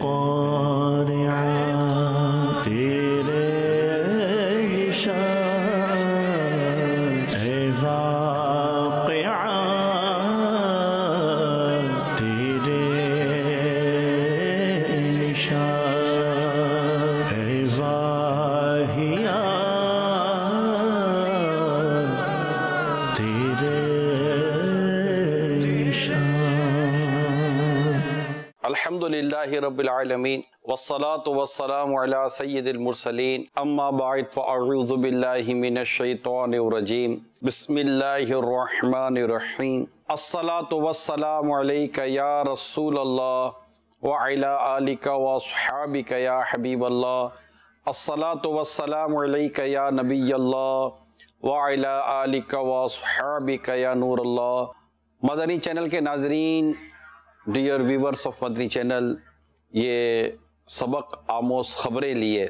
قال रबालमीन वसलात वसलाम सैदमरसलिन अम्माबाफ़ाबिल्लाशतरजीम बसमीम असलात वसलाम या रसूल वालिका वसहाबिका या हबीब असलात वसलाम या नबी वालिका वसहाबिका या नूर मदनी चैनल के नाजरीन dear viewers of Madani channel ये सबक आमोस खबरें लिए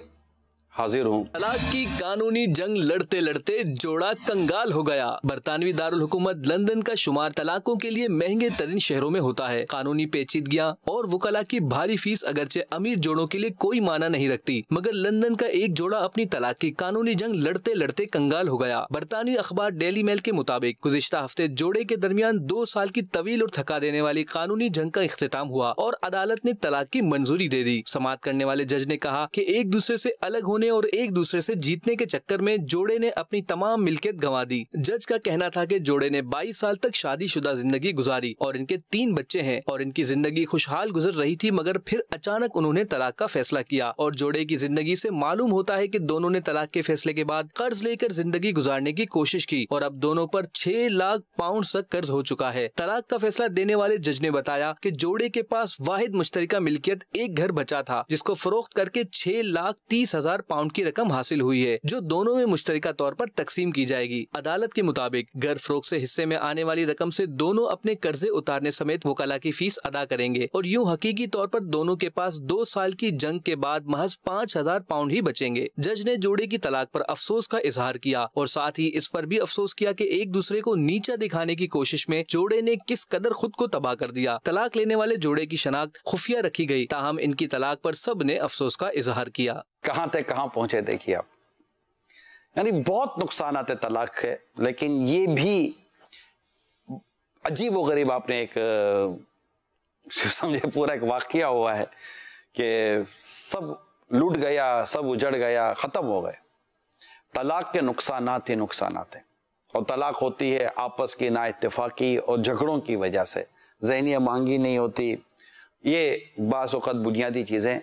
हाजिर हूँ तलाक की कानूनी जंग लड़ते लड़ते जोड़ा कंगाल हो गया बरतानवी दारुल हुकूमत लंदन का शुमार तलाकों के लिए महंगे तरीन शहरों में होता है कानूनी पेचीदगियाँ और वकला की भारी फीस अगरचे अमीर जोड़ों के लिए कोई माना नहीं रखती मगर लंदन का एक जोड़ा अपनी तलाक की कानूनी जंग लड़ते लड़ते कंगाल हो गया बरतानवी अखबार डेली मेल के मुताबिक गुजशत हफ्ते जोड़े के दरमियान दो साल की तवील और थका देने वाली कानूनी जंग का अख्ताम हुआ और अदालत ने तलाक की मंजूरी दे दी समाप्त करने वाले जज ने कहा की एक दूसरे ऐसी अलग होने होने और एक दूसरे से जीतने के चक्कर में जोड़े ने अपनी तमाम मिल्कियत गंवा दी जज का कहना था कि जोड़े ने 22 साल तक शादीशुदा जिंदगी गुजारी और इनके तीन बच्चे हैं और इनकी जिंदगी खुशहाल गुजर रही थी मगर फिर अचानक उन्होंने तलाक का फैसला किया और जोड़े की जिंदगी से मालूम होता है कि दोनों ने तलाक के फैसले के बाद कर्ज लेकर जिंदगी गुजारने की कोशिश की और अब दोनों पर छह लाख पाउंड तक कर्ज हो चुका है तलाक का फैसला देने वाले जज ने बताया कि जोड़े के पास वाहिद मुश्तरका मिल्कियत एक घर बचा था जिसको फरोख्त करके छह लाख तीस हजार पाउंड की रकम हासिल हुई है जो दोनों में मुश्तरका तौर पर तकसीम की जाएगी अदालत के मुताबिक घर फरोख से हिस्से में आने वाली रकम से दोनों अपने कर्जे उतारने समेत वकला की फीस अदा करेंगे और यूँ हकीकी तौर पर दोनों के पास दो साल की जंग के बाद महज पाँच हजार पाउंड ही बचेंगे जज ने जोड़े की तलाक आरोप अफसोस का इजहार किया और साथ ही इस पर भी अफसोस किया कि एक दूसरे को नीचा दिखाने की कोशिश में जोड़े ने किस कदर खुद को तबाह कर दिया तलाक लेने वाले जोड़े की शनाख्त खुफिया रखी गई ताहम इनकी तलाक पर सब ने अफसोस का इजहार किया कहां तक कहां पहुंचे देखिए आप यानी बहुत नुकसान आते तलाक के लेकिन ये भी अजीब व गरीब आपने एक समझे पूरा एक वाक्य हुआ है कि सब लूट गया सब उजड़ गया ख़त्म हो गए तलाक के नुकसान ही नुकसान आते और तलाक होती है आपस की ना इतफाक़ी और झगड़ों की वजह से जहनी मांगी नहीं होती ये बास बुनियादी चीज़ें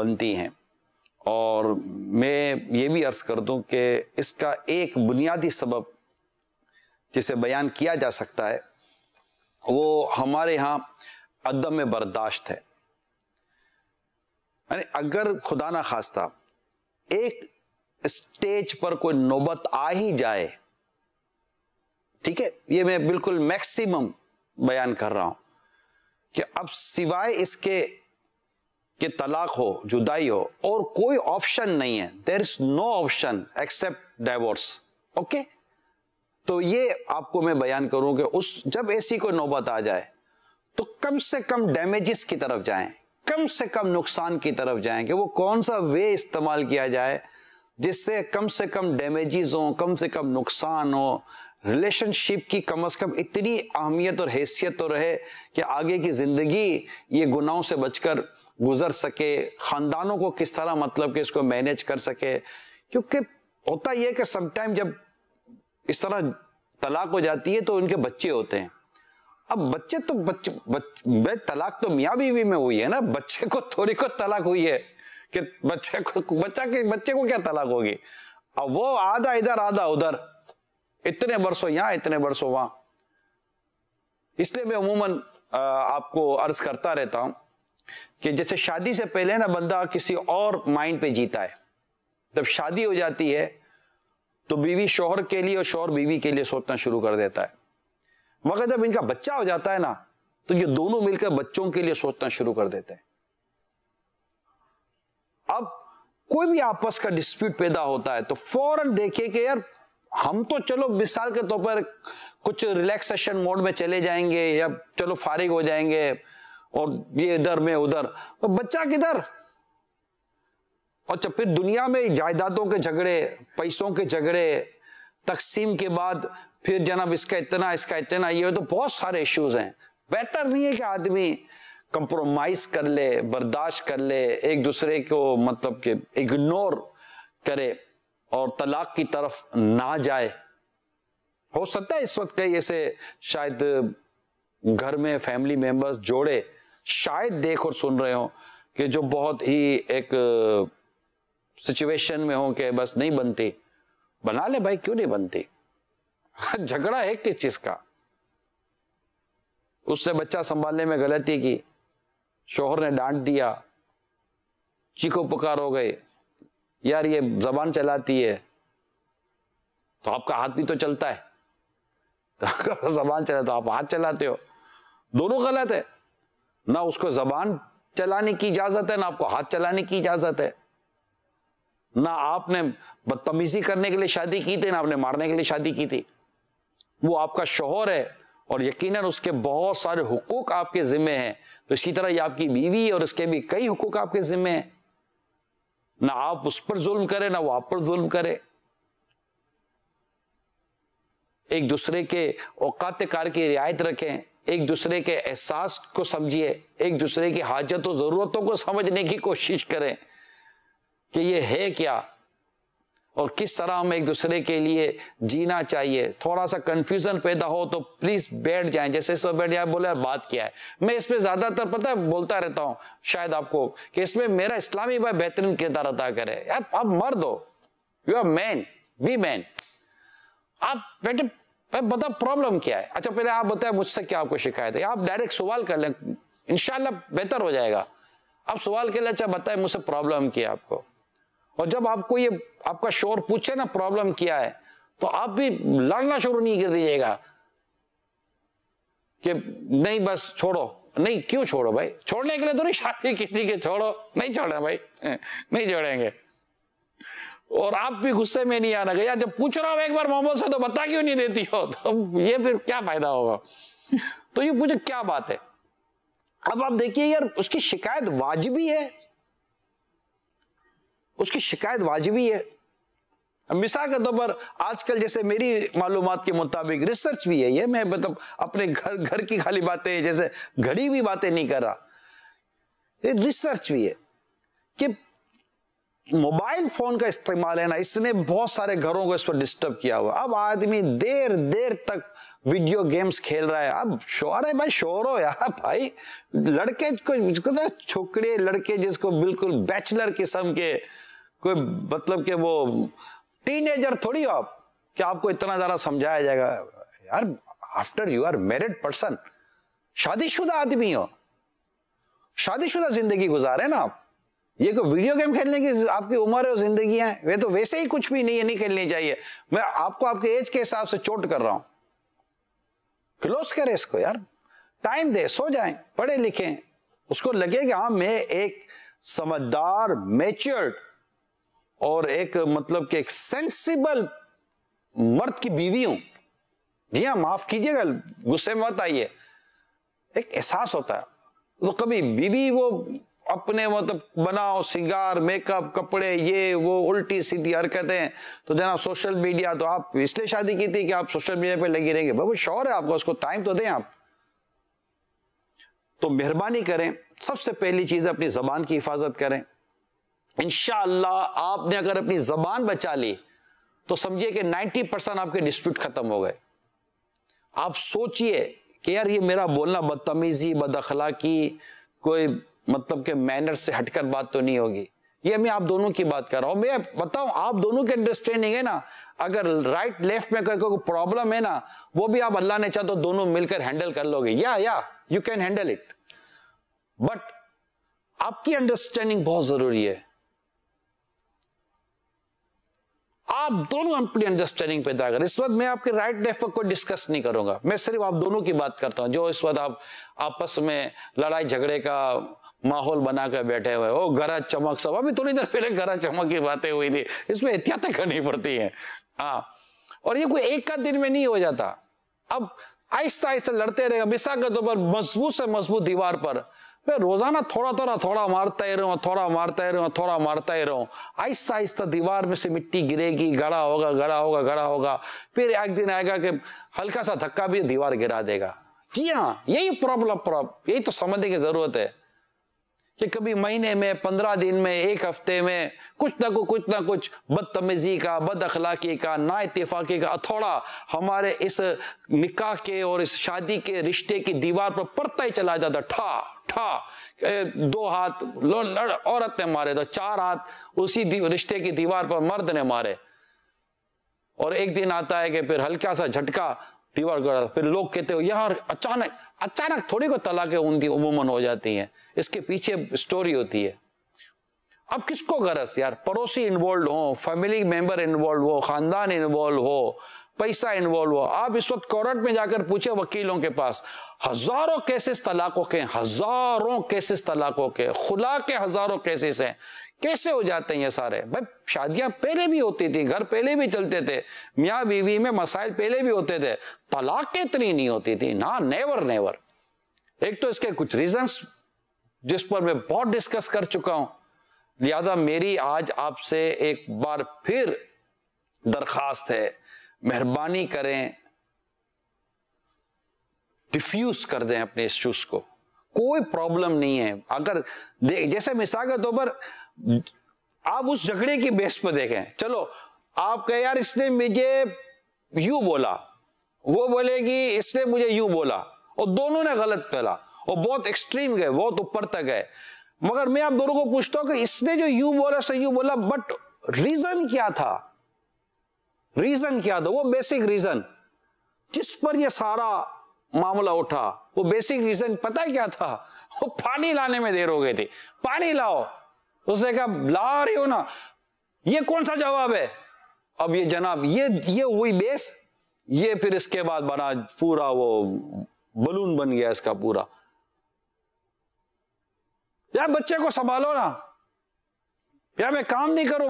बनती हैं और मैं ये भी अर्ज कर दूं कि इसका एक बुनियादी सबब जिसे बयान किया जा सकता है वो हमारे यहाँ अदम बर्दाश्त है यानी अगर खुदा ना खास्ता एक स्टेज पर कोई नौबत आ ही जाए ठीक है ये मैं बिल्कुल मैक्सिमम बयान कर रहा हूं कि अब सिवाय इसके कि तलाक हो जुदाई हो और कोई ऑप्शन नहीं है there is no option except divorce okay तो ये आपको मैं बयान करूं कि उस जब ऐसी कोई नौबत आ जाए तो कम से कम डैमेजेस की तरफ जाएं कम से कम नुकसान की तरफ जाएं कि वो कौन सा वे इस्तेमाल किया जाए जिससे कम से कम डैमेजेस हो कम से कम नुकसान हो रिलेशनशिप की कम अज़ कम इतनी अहमियत और हैसियत तो रहे कि आगे की ज़िंदगी ये गुनाहों से बचकर गुजर सके ख़ानदानों को किस तरह मतलब कि इसको मैनेज कर सके क्योंकि होता यह कि समटाइम जब इस तरह तलाक हो जाती है तो उनके बच्चे होते हैं अब बच्चे तो बच्चे बच, बच, तलाक तो मियाँ बीवी में हुई है ना बच्चे को थोड़ी को तलाक हुई है कि बच्चे को बच्चा के बच्चे को क्या तलाक होगी अब वो आधा इधर आधा उधर इतने बरसों यहां इतने बरसों वहां इसलिए मैं अमूमन आपको अर्ज करता रहता हूं कि जैसे शादी से पहले ना बंदा किसी और माइंड पे जीता है जब शादी हो जाती है तो बीवी शोहर के लिए और शोहर बीवी के लिए सोचना शुरू कर देता है मगर जब इनका बच्चा हो जाता है ना तो ये दोनों मिलकर बच्चों के लिए सोचना शुरू कर देते हैं अब कोई भी आपस का डिस्प्यूट पैदा होता है तो फौरन देखिए कि यार हम तो चलो मिसाल के तौर तो पर कुछ रिलैक्सेशन मोड में चले जाएंगे या चलो फारिग हो जाएंगे और ये इधर में उधर तो बच्चा किधर और जब फिर दुनिया में जायदादों के झगड़े पैसों के झगड़े तकसीम के बाद फिर जनाब इसका इतना इसका इतना ये तो बहुत सारे इश्यूज हैं बेहतर नहीं है कि आदमी कंप्रोमाइज कर ले बर्दाश्त कर ले एक दूसरे को मतलब के इग्नोर करे और तलाक की तरफ ना जाए हो सकता है इस वक्त कई ऐसे शायद घर में फैमिली मेंबर्स जोड़े शायद देख और सुन रहे हो कि जो बहुत ही एक सिचुएशन में हो के बस नहीं बनती बना ले भाई क्यों नहीं बनती झगड़ा है किस चीज का उससे बच्चा संभालने में गलती की शोहर ने डांट दिया चीखो पुकार हो गए यार ये जबान चलाती है तो आपका हाथ भी तो चलता है तो जबान चला तो आप हाथ चलाते हो दोनों गलत है ना उसको जबान चलाने की इजाजत है ना आपको हाथ चलाने की इजाजत है ना आपने बदतमीजी करने के लिए शादी की थी ना आपने मारने के लिए शादी की थी वो आपका शोहर है और यकीनन उसके बहुत सारे हुकूक आपके जिम्मे हैं तो इसी तरह ये आपकी बीवी और इसके भी कई हुकूक आपके जिम्मे हैं ना आप उस पर जुल्म करें ना वो आप पर जुल्म करे एक दूसरे के औकात कार की रियायत रखें एक दूसरे के एहसास को समझिए एक दूसरे की हाजत और ज़रूरतों को समझने की कोशिश करें कि ये है क्या और किस तरह हम एक दूसरे के लिए जीना चाहिए थोड़ा सा कंफ्यूजन पैदा हो तो प्लीज बैठ जाए जैसे सो बैठ जाए बोले बात क्या है मैं इसमें ज्यादातर पता है बोलता रहता हूं शायद आपको कि इसमें मेरा इस्लामी भाई बेहतरीन किरदार अदा करे आप, आप मर्द हो you are man be man आप बेटे भाई बता प्रॉब्लम क्या है अच्छा पहले आप बताए मुझसे क्या आपको शिकायत है आप डायरेक्ट सवाल कर लें इनशाला बेहतर हो जाएगा आप सवाल के लिए अच्छा बताए मुझसे प्रॉब्लम क्या है आपको और जब आपको ये आपका शोर पूछे ना प्रॉब्लम क्या है तो आप भी लड़ना शुरू नहीं कर दीजिएगा कि नहीं बस छोड़ो नहीं क्यों छोड़ो भाई छोड़ने के लिए तो नहीं शादी की थी कि छोड़ो नहीं छोड़ना भाई नहीं छोड़ेंगे और आप भी गुस्से में नहीं आना गया जब पूछ रहा हूं एक बार मोहम्मद से तो बता क्यों नहीं देती हो तो ये फिर क्या फायदा होगा तो ये पूछे क्या बात है अब आप देखिए यार उसकी शिकायत वाजिबी है उसकी शिकायत वाजिबी है मिसाल के तौर पर आजकल जैसे मेरी मालूम के मुताबिक रिसर्च भी है ये मैं मतलब अपने घर घर की खाली बातें जैसे घड़ी भी बातें नहीं कर रहा रिसर्च भी है कि मोबाइल फोन का इस्तेमाल है ना इसने बहुत सारे घरों को इस पर डिस्टर्ब किया हुआ अब आदमी देर देर तक वीडियो गेम्स खेल रहा है अब शोर है भाई शोर हो यार भाई लड़के को तो छोकरे लड़के जिसको बिल्कुल बैचलर किस्म के कोई मतलब के वो टीनेजर थोड़ी हो आप कि आपको इतना ज़्यादा समझाया जाएगा यार after you are married person शादीशुदा आदमी हो शादीशुदा जिंदगी गुजारे ना आप ये कोई वीडियो गेम खेलने की आपकी उम्र और जिंदगी है वे तो वैसे ही कुछ भी नहीं है नहीं खेलनी चाहिए मैं आपको आपके एज के हिसाब से चोट कर रहा हूं क्लोज करें इसको यार टाइम दे सो जाए पढ़े लिखे उसको लगे कि हाँ मैं एक समझदार मेच्योर्ड और एक मतलब कि एक सेंसिबल मर्द की बीवी हूं जी हाँ माफ कीजिएगा गुस्से में मत आइए एक एहसास होता है तो कभी बीवी वो अपने मतलब बनाओ सिगार मेकअप कपड़े ये वो उल्टी सीधी हरकतें तो जना सोशल मीडिया तो आप इसलिए शादी की थी कि आप सोशल मीडिया पे लगी रहेंगे बहुत शोर है आपको उसको टाइम तो दें आप तो मेहरबानी करें सबसे पहली चीज अपनी जबान की हिफाजत करें इनशाला आपने अगर अपनी जबान बचा ली तो समझिए कि नाइनटी परसेंट आपके डिस्प्यूट खत्म हो गए आप सोचिए कि यार ये मेरा बोलना बदतमीजी अखलाकी कोई मतलब के मैनर से हटकर बात तो नहीं होगी ये मैं आप दोनों की बात कर रहा हूं मैं बताऊं आप दोनों की अंडरस्टैंडिंग है ना अगर राइट लेफ्ट में कोई कोई प्रॉब्लम है ना वो भी आप अल्लाह ने चाह तो दोनों मिलकर हैंडल कर लोगे या या you can handle it but आपकी अंडरस्टैंडिंग बहुत जरूरी है आप दोनों अपनी अंडरस्टैंडिंग पैदा कर इस वक्त मैं आपके राइट लेफ्ट पर कोई डिस्कस नहीं करूंगा मैं सिर्फ आप दोनों की बात करता हूं जो इस वक्त आप आपस में लड़ाई झगड़े का माहौल बनाकर बैठे हुए ओ गरा चमक सब अभी थोड़ी देर पहले गरा चमक की बातें हुई थी इसमें एहतियातें करनी पड़ती है हाँ और ये कोई एक का दिन में नहीं हो जाता अब आहिस्ता आहिस्ता लड़ते रहेगा के तौर पर मजबूत से मजबूत दीवार पर मैं रोजाना थोड़ा थोड़ा थोड़ा मारता ही रहूं थोड़ा मारता ही रहूं थोड़ा मारता ही रहूं आहिस्ता आहिस्ता दीवार में से मिट्टी गिरेगी गड़ा होगा गड़ा होगा गड़ा होगा फिर एक दिन आएगा कि हल्का सा धक्का भी दीवार गिरा देगा जी हाँ यही प्रॉब्लम प्रॉब यही तो समझने की जरूरत है कि कभी महीने में पंद्रह दिन में एक हफ्ते में कुछ ना कुछ ना कुछ बदतमीजी का बद अखलाकी का ना इतफाक़ी का अथौड़ा हमारे इस निकाह के और इस शादी के रिश्ते की दीवार पर पड़ता ही चला जाता ठा ठा दो हाथ औरत ने मारे तो चार हाथ उसी रिश्ते की दीवार पर मर्द ने मारे और एक दिन आता है कि फिर हल्का सा झटका दीवार फिर लोग कहते हो यार अचानक अचानक थोड़ी को तलाक उनकी उमूमन हो जाती हैं इसके पीछे स्टोरी होती है अब किसको गरज यार पड़ोसी इन्वॉल्व हो फैमिली मेंबर इन्वॉल्व हो खानदान इन्वॉल्व हो पैसा इन्वॉल्व हो आप इस वक्त कोर्ट में जाकर पूछे वकीलों के पास हजारों केसेस तलाकों के हजारों केसेस तलाकों के खुला के हजारों केसेस हैं कैसे हो जाते हैं ये सारे भाई शादियां पहले भी होती थी घर पहले भी चलते थे मियाँ बीवी में मसाइल पहले भी होते थे तलाक इतनी नहीं होती थी ना नेवर नेवर एक तो इसके कुछ रीजंस जिस पर मैं बहुत डिस्कस कर चुका हूं लिहाजा मेरी आज आपसे एक बार फिर दरखास्त है मेहरबानी करें डिफ्यूज कर दें अपने इश्यूज को कोई प्रॉब्लम नहीं है अगर जैसे मिसाल के तौर पर आप उस झगड़े की बेस पर देखें चलो आप कह यार इसने मुझे यू बोला वो बोले कि इसने मुझे यू बोला और दोनों ने गलत पहला और बहुत एक्सट्रीम गए बहुत ऊपर तक गए मगर मैं आप दोनों को पूछता हूं कि इसने जो यू बोला सही यू बोला बट रीजन क्या था रीजन क्या था वो बेसिक रीजन जिस पर ये सारा मामला उठा वो बेसिक रीजन पता क्या था वो पानी लाने में देर हो गई थी पानी लाओ उसने कहा ला रही हो ना ये कौन सा जवाब है अब ये जनाब ये ये हुई बेस ये फिर इसके बाद बना पूरा वो बलून बन गया इसका पूरा यार बच्चे को संभालो ना यार मैं काम नहीं करूं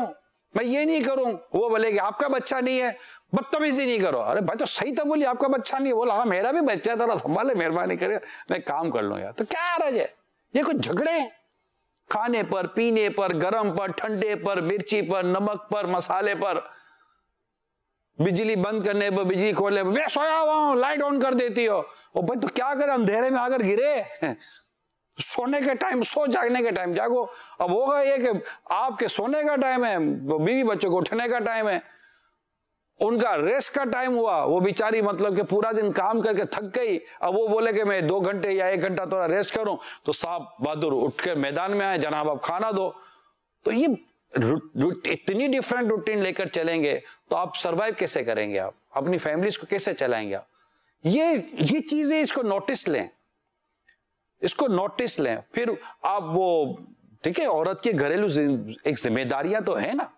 मैं ये नहीं करूं वो बोलेगी आपका बच्चा नहीं है बदतमीजी नहीं करो अरे भाई तो सही तो बोली आपका बच्चा नहीं बोला हाँ मेरा भी बच्चा है जरा संभाले मेहरबानी करे मैं काम कर लो यार तो क्या आ रहा है ये कुछ झगड़े हैं खाने पर पीने पर गरम पर ठंडे पर मिर्ची पर नमक पर मसाले पर बिजली बंद करने पर बिजली खोलने पर मैं सोया हुआ हूं लाइट ऑन कर देती हो ओ भाई तो क्या करें अंधेरे में आकर गिरे सोने के टाइम सो जागने के टाइम जागो अब होगा ये कि आपके सोने का टाइम है बीवी बच्चों को उठने का टाइम है उनका रेस्ट का टाइम हुआ वो बिचारी मतलब कि पूरा दिन काम करके थक गई अब वो बोले कि मैं दो घंटे या एक घंटा थोड़ा रेस्ट करूं तो साहब बहादुर उठ के मैदान में आए जनाब आप खाना दो तो ये इतनी डिफरेंट रूटीन लेकर चलेंगे तो आप सरवाइव कैसे करेंगे आप अपनी फैमिलीज को कैसे चलाएंगे आप ये ये चीजें इसको नोटिस लें इसको नोटिस लें फिर आप वो ठीक है औरत की घरेलू एक जिम्मेदारियां तो है ना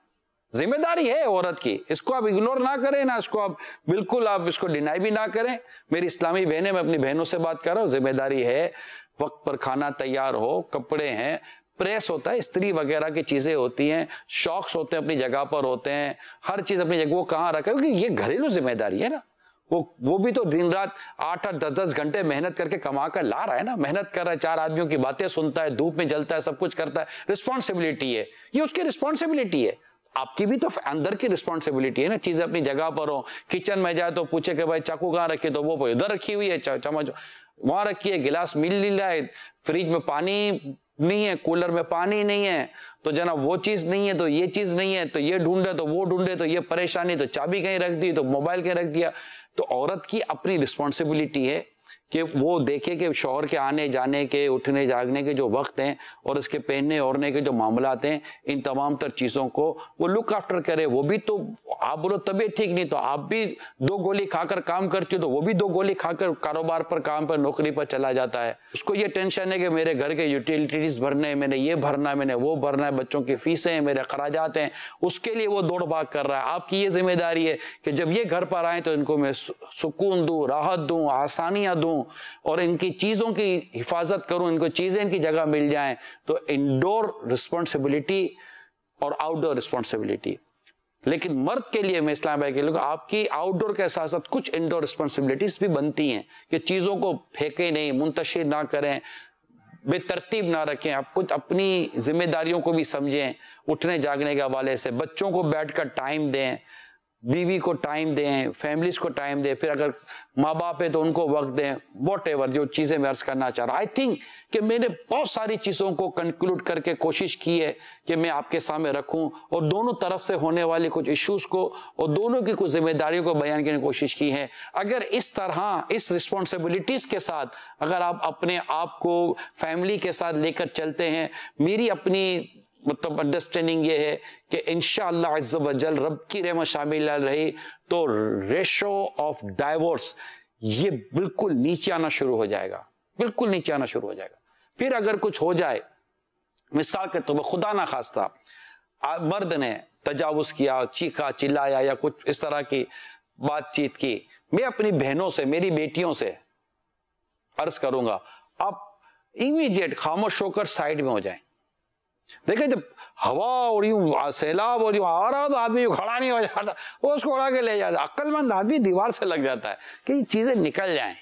जिम्मेदारी है औरत की इसको आप इग्नोर ना करें ना इसको आप बिल्कुल आप इसको डिनाई भी ना करें मेरी इस्लामी बहनें मैं अपनी बहनों से बात कर रहा हूँ जिम्मेदारी है वक्त पर खाना तैयार हो कपड़े हैं प्रेस होता है स्त्री वगैरह की चीज़ें होती हैं शॉक्स होते हैं अपनी जगह पर होते हैं हर चीज़ अपनी जगह वो कहाँ रखा क्योंकि ये घरेलू जिम्मेदारी है ना वो वो भी तो दिन रात आठ आठ दस दस घंटे मेहनत करके कमा कर ला रहा है ना मेहनत कर रहा है चार आदमियों की बातें सुनता है धूप में जलता है सब कुछ करता है रिस्पॉन्सिबिलिटी है ये उसकी रिस्पॉन्सिबिलिटी है आपकी भी तो अंदर की रिस्पॉन्सिबिलिटी है ना चीजें अपनी जगह पर हो किचन में जाए तो पूछे कि भाई चाकू कहाँ रखी तो वो इधर रखी हुई है चम्मच वहां रखी है गिलास मिल नहीं लाए है फ्रिज में पानी नहीं है कूलर में पानी नहीं है तो जना वो चीज नहीं है तो ये चीज नहीं है तो ये ढूंढे तो वो ढूंढे तो ये परेशानी तो चाबी कहीं रख दी तो मोबाइल कहीं रख दिया तो औरत की अपनी रिस्पॉन्सिबिलिटी है कि वो देखे कि शोहर के आने जाने के उठने जागने के जो वक्त हैं और उसके पहनने ओढ़ने के जो मामलात हैं इन तमाम तर चीज़ों को वो लुक आफ्टर करे वो भी तो आप बोलो तबीयत ठीक नहीं तो आप भी दो गोली खाकर काम करती हो तो वो भी दो गोली खाकर कारोबार पर काम पर नौकरी पर चला जाता है उसको ये टेंशन है कि मेरे घर के यूटिलिटीज़ भरने हैं मैंने ये भरना है मैंने वो भरना है बच्चों की फीसें हैं मेरे अखराज हैं उसके लिए वो दौड़ भाग कर रहा है आपकी ये जिम्मेदारी है कि जब ये घर पर आए तो इनको मैं सुकून दूँ राहत दूँ आसानियाँ दूँ करूं और इनकी चीज़ों की हिफाजत करूं इनको चीज़ें इनकी जगह मिल जाए तो इंडोर रिस्पॉन्सिबिलिटी और आउटडोर रिस्पॉन्सिबिलिटी लेकिन मर्द के लिए मैं इस्लाम भाई के लोग आपकी आउटडोर के साथ साथ कुछ इंडोर रिस्पॉन्सिबिलिटीज भी बनती हैं कि चीज़ों को फेंके नहीं मुंतशिर ना करें बेतरतीब ना रखें आप कुछ अपनी जिम्मेदारियों को भी समझें उठने जागने के हवाले से बच्चों को बैठकर टाइम दें बीवी को टाइम दें फैमिलीज को टाइम दें फिर अगर माँ बाप है तो उनको वक्त दें वॉट एवर जो चीज़ें मैं अर्ज करना चाह रहा आई थिंक कि मैंने बहुत सारी चीज़ों को कंक्लूड करके कोशिश की है कि मैं आपके सामने रखूं और दोनों तरफ से होने वाले कुछ इश्यूज़ को और दोनों की कुछ जिम्मेदारियों को बयान करने की कोशिश की है अगर इस तरह इस रिस्पॉन्सिबिलिटीज़ के साथ अगर आप अपने आप को फैमिली के साथ लेकर चलते हैं मेरी अपनी मतलब अंडरस्टैंडिंग ये है कि इन शजल रब की रहम शामिल रही तो रेशो ऑफ डाइवोर्स ये बिल्कुल नीचे आना शुरू हो जाएगा बिल्कुल नीचे आना शुरू हो जाएगा फिर अगर कुछ हो जाए मिसाल के तौर तो खुदा ना खास्ता मर्द ने तजावुज किया चीखा चिल्लाया या कुछ इस तरह की बातचीत की मैं अपनी बहनों से मेरी बेटियों से अर्ज करूंगा आप इमीडिएट खामोश होकर साइड में हो जाए देखे जब हवा और यूं सैलाब और यूं आ रहा तो आदमी खड़ा नहीं हो जाता वो उसको उड़ा के ले जाता अक्लमंद आदमी दीवार से लग जाता है कि ये चीजें निकल जाएं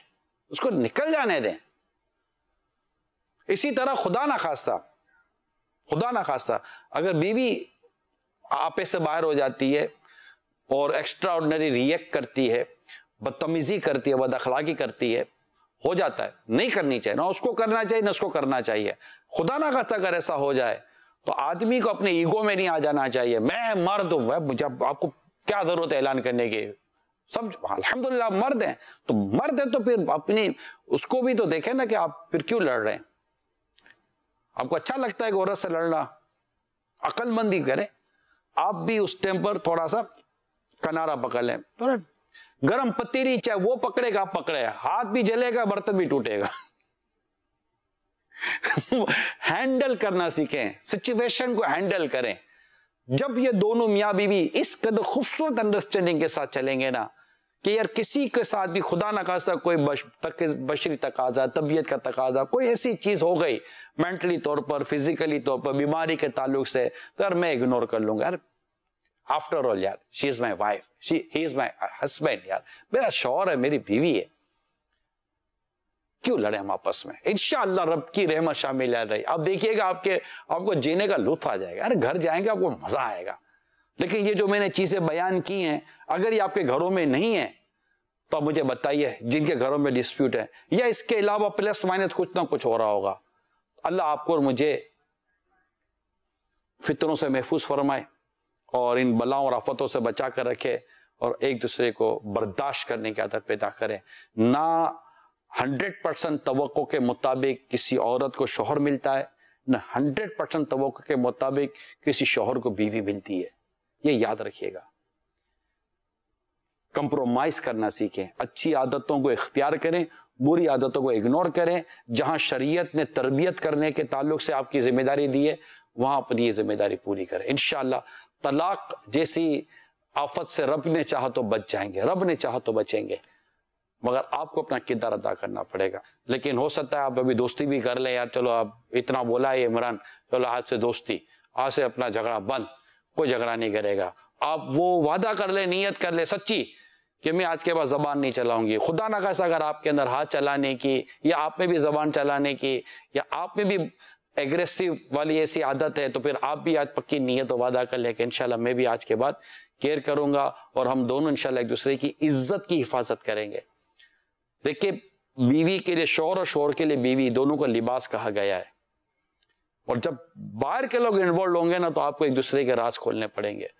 उसको निकल जाने दें इसी तरह खुदा ना खास्ता खुदा ना खास्ता अगर बीवी आपे से बाहर हो जाती है और एक्स्ट्रा ऑर्डनरी रिएक्ट करती है बदतमीजी करती है बदअखलाकी करती है हो जाता है नहीं करनी चाहिए ना उसको करना चाहिए ना उसको करना चाहिए खुदा ना खास्ता अगर ऐसा हो जाए तो आदमी को अपने ईगो में नहीं आ जाना चाहिए मैं मर्द हूं मैं मुझे आपको क्या जरूरत है ऐलान करने की सब अलहमदुल्ला मर्द हैं तो मर्द है तो फिर अपनी उसको भी तो देखें ना कि आप फिर क्यों लड़ रहे हैं आपको अच्छा लगता है कि औरत से लड़ना अकलमंदी करें आप भी उस टाइम पर थोड़ा सा कनारा पकड़ लें थोड़ा गर्म पतीली चाहे वो पकड़ेगा आप पकड़े हाथ भी जलेगा बर्तन भी टूटेगा हैंडल करना सीखें सिचुएशन को हैंडल करें जब ये दोनों मियाँ बीवी इस कदर खूबसूरत अंडरस्टैंडिंग के साथ चलेंगे ना कि यार किसी के साथ भी खुदा ना खासा कोई बश, तक, बशरी तकाजा तबीयत का तकाजा कोई ऐसी चीज़ हो गई मेंटली तौर पर फिजिकली तौर पर बीमारी के ताल्लुक से तो यार मैं इग्नोर कर लूंगा यार आफ्टर ऑल यार she is my wife she he is my husband यार मेरा शौहर है मेरी बीवी है क्यों लड़े हम आपस में इनशाला रब की रहमत शामिल रही आप देखिएगा आपके आपको जीने का लुत्फ आ जाएगा अरे घर जाएंगे आपको मजा आएगा लेकिन ये जो मैंने चीजें बयान की हैं अगर ये आपके घरों में नहीं है तो आप मुझे बताइए जिनके घरों में डिस्प्यूट है या इसके अलावा प्लस माइनस कुछ ना कुछ हो रहा होगा अल्लाह आपको और मुझे फितरों से महफूज फरमाए और इन बलाओं और आफतों से बचा कर रखे और एक दूसरे को बर्दाश्त करने की आदत पैदा करें ना हंड्रेड परसेंट तो के मुताबिक किसी औरत को शोहर मिलता है न हंड्रेड परसेंट तो के मुताबिक किसी शोहर को बीवी मिलती है ये याद रखिएगा कंप्रोमाइज करना सीखें अच्छी आदतों को इख्तियार करें बुरी आदतों को इग्नोर करें जहां शरीयत ने तरबियत करने के ताल्लुक से आपकी जिम्मेदारी दी है वहां अपनी ये जिम्मेदारी पूरी करें इन तलाक जैसी आफत से रब ने चाह तो बच जाएंगे रब ने चाह तो बचेंगे मगर आपको अपना किरदार अदा करना पड़ेगा लेकिन हो सकता है आप अभी दोस्ती भी कर ले यार चलो आप इतना बोला है इमरान चलो आज से दोस्ती आज से अपना झगड़ा बंद कोई झगड़ा नहीं करेगा आप वो वादा कर ले नीयत कर ले सच्ची कि मैं आज के बाद जबान नहीं चलाऊंगी खुदा ना कैसा अगर आपके अंदर हाथ चलाने की या आप में भी जबान चलाने की या आप में भी एग्रेसिव वाली ऐसी आदत है तो फिर आप भी आज पक्की नीयत और वादा कर ले कि इंशाल्लाह मैं भी आज के बाद केयर करूंगा और हम दोनों इंशाल्लाह एक दूसरे की इज्जत की हिफाजत करेंगे देखिए बीवी के लिए शोर और शोर के लिए बीवी दोनों का लिबास कहा गया है और जब बाहर के लोग इन्वॉल्व होंगे ना तो आपको एक दूसरे के राज खोलने पड़ेंगे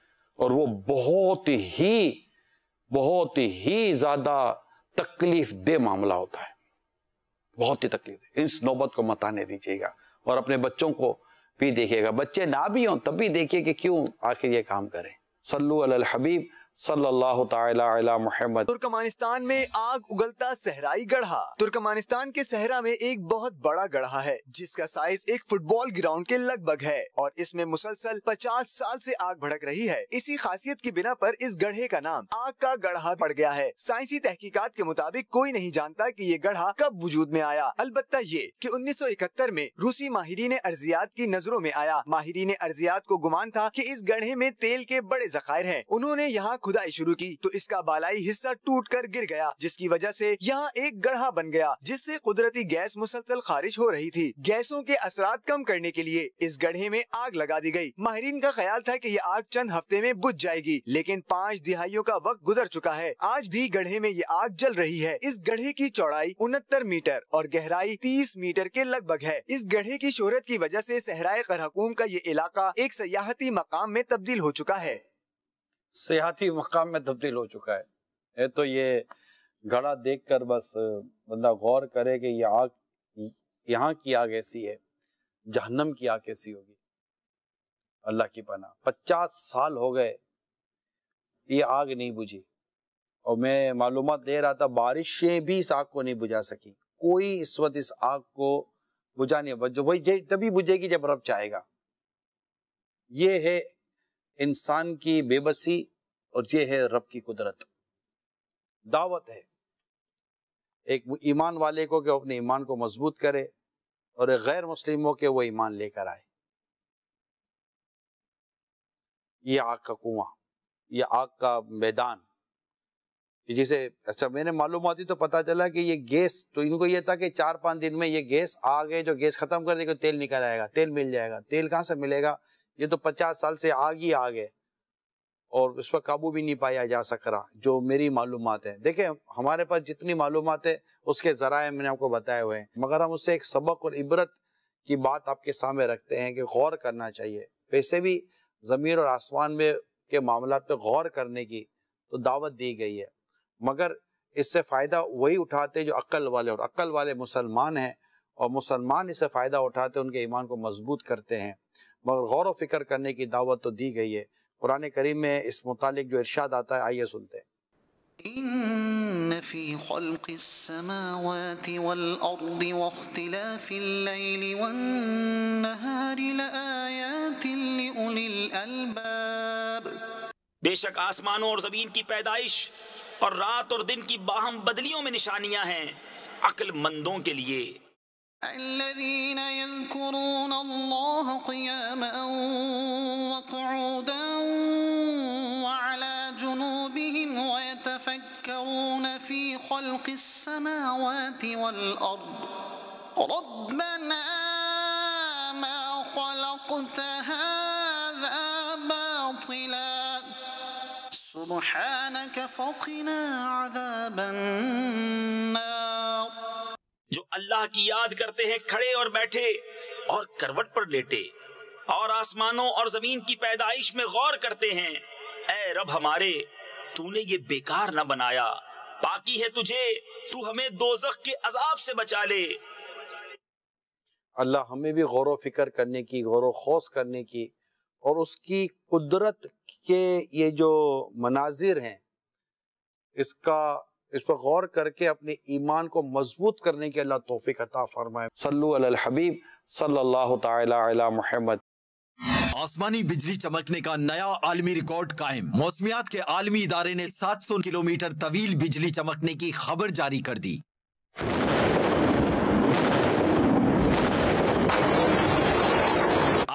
और वो बहुत ही बहुत ही ज्यादा तकलीफ दे मामला होता है बहुत ही तकलीफ दे इस नौबत को मत आने दीजिएगा और अपने बच्चों को भी देखिएगा बच्चे ना भी हों तब भी देखिए कि क्यों आखिर ये काम करें सल्लू अल हबीब सल्लल्लाहु मोहम्मद तुर्कमानिस्तान में आग उगलता सहराई गढ़ा तुर्कमानिस्तान के सहरा में एक बहुत बड़ा गढ़ा है जिसका साइज एक फुटबॉल ग्राउंड के लगभग है और इसमें मुसलसल 50 साल से आग भड़क रही है इसी खासियत की बिना पर इस गढ़े का नाम आग का गढ़ा पड़ गया है साइंसी तहकीकात के मुताबिक कोई नहीं जानता की ये गढ़ा कब वजूद में आया अलबत्ता ये की उन्नीस में रूसी माहरीन अर्जियात की नजरों में आया माहरीन अर्जियात को गुमान था की इस गढ़े में तेल के बड़े जखायर है उन्होंने यहाँ खुदाई शुरू की तो इसका बालाई हिस्सा टूट कर गिर गया जिसकी वजह से यहाँ एक गढ़ा बन गया जिससे कुदरती गैस मुसलसल खारिज हो रही थी गैसों के असरा कम करने के लिए इस गढ़े में आग लगा दी गयी माहरीन का ख्याल था की ये आग चंद हफ्ते में बुझ जाएगी लेकिन पाँच दिहाइयों का वक्त गुजर चुका है आज भी गढ़े में ये आग जल रही है इस गढ़े की चौड़ाई उनहत्तर मीटर और गहराई तीस मीटर के लगभग है इस गढ़े की शोहरत की वजह ऐसी सहराए करहकूम का ये इलाका एक सयाहती मकाम में तब्दील हो चुका है सियाती मकाम में तब्दील हो चुका है ये तो ये घड़ा देख कर बस बंदा गौर करे कि यह आग यहाँ की आग ऐसी है जहन्नम की आग कैसी होगी अल्लाह की पना पचास साल हो गए ये आग नहीं बुझी और मैं मालूम दे रहा था बारिशें भी इस आग को नहीं बुझा सकी कोई इस वक्त इस आग को बुझाने वही तभी बुझेगी जब रब चाहेगा ये है इंसान की बेबसी और ये है रब की कुदरत दावत है एक ईमान वाले को कि अपने ईमान को मजबूत करे और एक गैर मुस्लिमों के वो ईमान लेकर आए ये आग का कुआं ये आग का मैदान जिसे अच्छा मैंने मालूम आती तो पता चला कि ये गैस तो इनको ये था कि चार पांच दिन में ये गैस आ गए जो गैस खत्म कर देगा तेल निकल आएगा तेल मिल जाएगा तेल कहां से मिलेगा ये तो पचास साल से आग ही आग है और उस पर काबू भी नहीं पाया जा सक रहा जो मेरी मालूम है देखें हमारे पास जितनी मालूम है उसके ज़राए मैंने आपको बताए हुए हैं मगर हम उससे एक सबक और इबरत की बात आपके सामने रखते हैं कि गौर करना चाहिए वैसे भी ज़मीर और आसमान में के मामला पर गौर करने की तो दावत दी गई है मगर इससे फ़ायदा वही उठाते जो अक्ल वाले और अक्ल वाले मुसलमान हैं और मुसलमान इससे फ़ायदा उठाते उनके ईमान को मजबूत करते हैं मगर गौर वफिक्र करने की दावत तो दी गई है कुरान करीम में इस मुतालिक जो इर्शाद आता है आइए सुनते हैं إن في خلق السماوات والأرض واختلاف الليل والنهار لآيات لأولي الألباب बेशक आसमानों और ज़मीन की पैदाइश और रात और दिन की बाहम बदलियों में निशानियां हैं अक्लमंदों के लिए الذين يذكرون الله قياما وقعودا وعلى جنوبهم ويتفكرون في خلق السماوات والأرض ربنا ما خلقت هذا باطلا سبحانك فقنا عذاباً अल्लाह की याद करते हैं खड़े और बैठे और करवट पर लेटे और आसमानों और जमीन की पैदाइश में गौर करते हैं ए रब हमारे तूने ये बेकार न बनाया बाकी है तुझे तू हमें दोजख के अजाब से बचा ले अल्लाह हमें भी गौर फिक्र करने की गौर खौस करने की और उसकी कुदरत के ये जो मनाजिर हैं इसका इस पर गौर करके अपने ईमान को मजबूत करने के अल्लाह तोफ़ी अता फरमाए सल्लु हबीब सल्लल्लाहु ताला आसमानी बिजली चमकने का नया आलमी रिकॉर्ड कायम मौसमियात के आलमी इदारे ने 700 किलोमीटर तवील बिजली चमकने की खबर जारी कर दी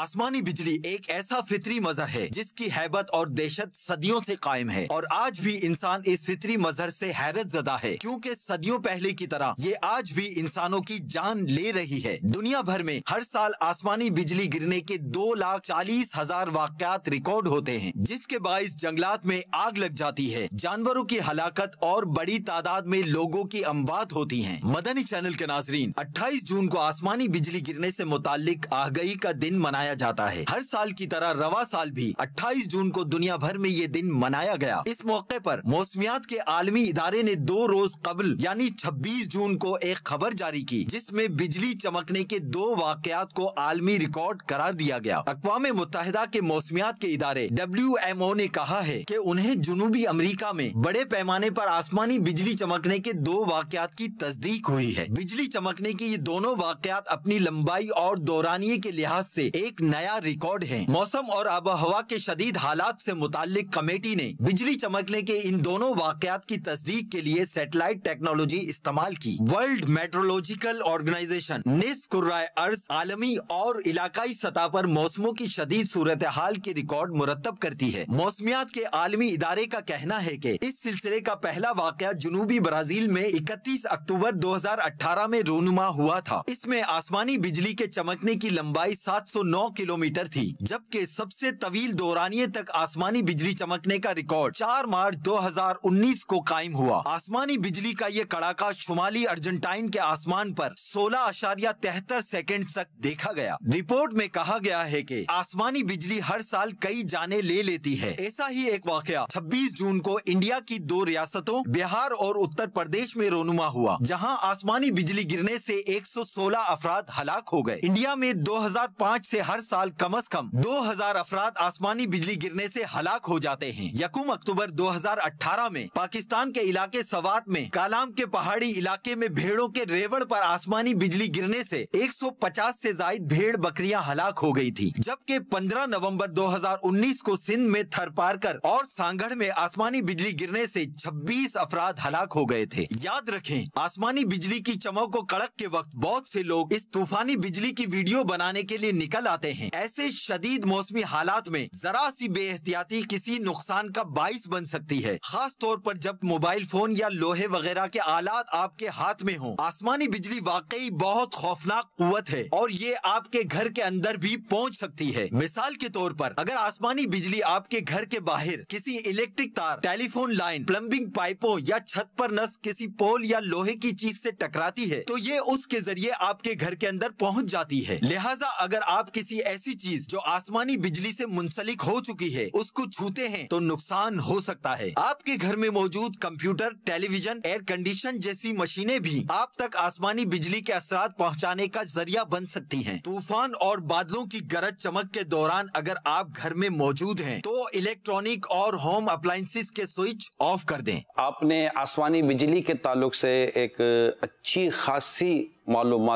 आसमानी बिजली एक ऐसा फितरी मजहर है जिसकी हैबत और दहशत सदियों से कायम है और आज भी इंसान इस फितरी मजहर से हैरत जदा है क्योंकि सदियों पहले की तरह ये आज भी इंसानों की जान ले रही है दुनिया भर में हर साल आसमानी बिजली गिरने के दो लाख चालीस हजार वाकत रिकॉर्ड होते हैं जिसके बायस जंगलात में आग लग जाती है जानवरों की हलाकत और बड़ी तादाद में लोगों की अमवात होती है मदनी चैनल के नाजरीन अट्ठाईस जून को आसमानी बिजली गिरने ऐसी मुतालिक आगही का दिन मनाया जाता है हर साल की तरह रवा साल भी 28 जून को दुनिया भर में ये दिन मनाया गया इस मौके पर मौसमियात के आलमी इदारे ने दो रोज कबल यानी 26 जून को एक खबर जारी की जिसमे बिजली चमकने के दो वाकयात को आलमी रिकॉर्ड करार दिया गया अकवा मुतहदा के मौसमियात के इदारे डब्ल्यू एम ओ ने कहा है की उन्हें जुनूबी अमरीका में बड़े पैमाने आरोप आसमानी बिजली चमकने के दो वाकयात की तस्दीक हुई है बिजली चमकने के ये दोनों वाकयात अपनी लंबाई और दौरानिए के लिहाज ऐसी एक नया रिकॉर्ड है मौसम और आब हवा के शदीद हालात से मुतालिक कमेटी ने बिजली चमकने के इन दोनों वाकयात की तस्दीक के लिए सेटेलाइट टेक्नोलॉजी इस्तेमाल की वर्ल्ड मेट्रोलॉजिकल ऑर्गेनाइजेशन निस कुर्राय अर्ज आलमी और इलाकाई सतह पर मौसमों की शदीद सूरत हाल के रिकॉर्ड मुरतब करती है मौसमियात के आलमी इदारे का कहना है की इस सिलसिले का पहला वाक जुनूबी ब्राजील में इकतीस अक्टूबर दो हजार अठारह में रोनुमा हुआ था इसमें आसमानी बिजली के चमकने की लंबाई सात सौ नौ किलोमीटर थी जबकि सबसे तवील दौरानिए तक आसमानी बिजली चमकने का रिकॉर्ड 4 मार्च 2019 को कायम हुआ आसमानी बिजली का ये कड़ाका शुमाली अर्जेंटाइन के आसमान पर सोलह अशारिया तिहत्तर सेकेंड तक देखा गया रिपोर्ट में कहा गया है की आसमानी बिजली हर साल कई जाने ले लेती है ऐसा ही एक वाक्य छब्बीस जून को इंडिया की दो रियासतों बिहार और उत्तर प्रदेश में रोनुमा हुआ जहाँ आसमानी बिजली गिरने ऐसी एक सौ सोलह अफराद हलाक हो गए इंडिया में दो हजार पाँच ऐसी हर हर साल कम अज कम 2000 अफराद आसमानी बिजली गिरने से हलाक हो जाते हैं यकुम अक्टूबर 2018 में पाकिस्तान के इलाके सवात में कालाम के पहाड़ी इलाके में भेड़ों के रेवड़ पर आसमानी बिजली गिरने से 150 से जायद भेड़ बकरियां हलाक हो गई थी जबकि 15 नवंबर 2019 को सिंध में थरपारकर और सांगढ़ में आसमानी बिजली गिरने से छब्बीस अफराद हलाक हो गए थे याद रखे आसमानी बिजली की चमक को कड़क के वक्त बहुत से लोग इस तूफानी बिजली की वीडियो बनाने के लिए निकल आते जाते हैं ऐसे शदीद मौसमी हालात में जरा सी बेहतियाती किसी नुकसान का बाइस बन सकती है खास तौर पर जब मोबाइल फोन या लोहे वगैरह के आलात आपके हाथ में हों आसमानी बिजली वाकई बहुत खौफनाक कुत है और ये आपके घर के अंदर भी पहुँच सकती है मिसाल के तौर पर अगर आसमानी बिजली आपके घर के बाहर किसी इलेक्ट्रिक तार टेलीफोन लाइन प्लम्बिंग पाइपों या छत पर नस किसी पोल या लोहे की चीज से टकराती है तो ये उसके जरिए आपके घर के अंदर पहुंच जाती है लिहाजा अगर आप किसी कोई ऐसी चीज जो आसमानी बिजली से मुंसलिक हो चुकी है उसको छूते हैं तो नुकसान हो सकता है आपके घर में मौजूद कंप्यूटर टेलीविजन एयर कंडीशन जैसी मशीनें भी आप तक आसमानी बिजली के असर पहुँचाने का जरिया बन सकती है तूफान और बादलों की गरज चमक के दौरान अगर आप घर में मौजूद है तो इलेक्ट्रॉनिक और होम अप्लायसेज के स्विच ऑफ कर दे आपने आसमानी बिजली के ताल्लुक ऐसी एक अच्छी खासी मालूम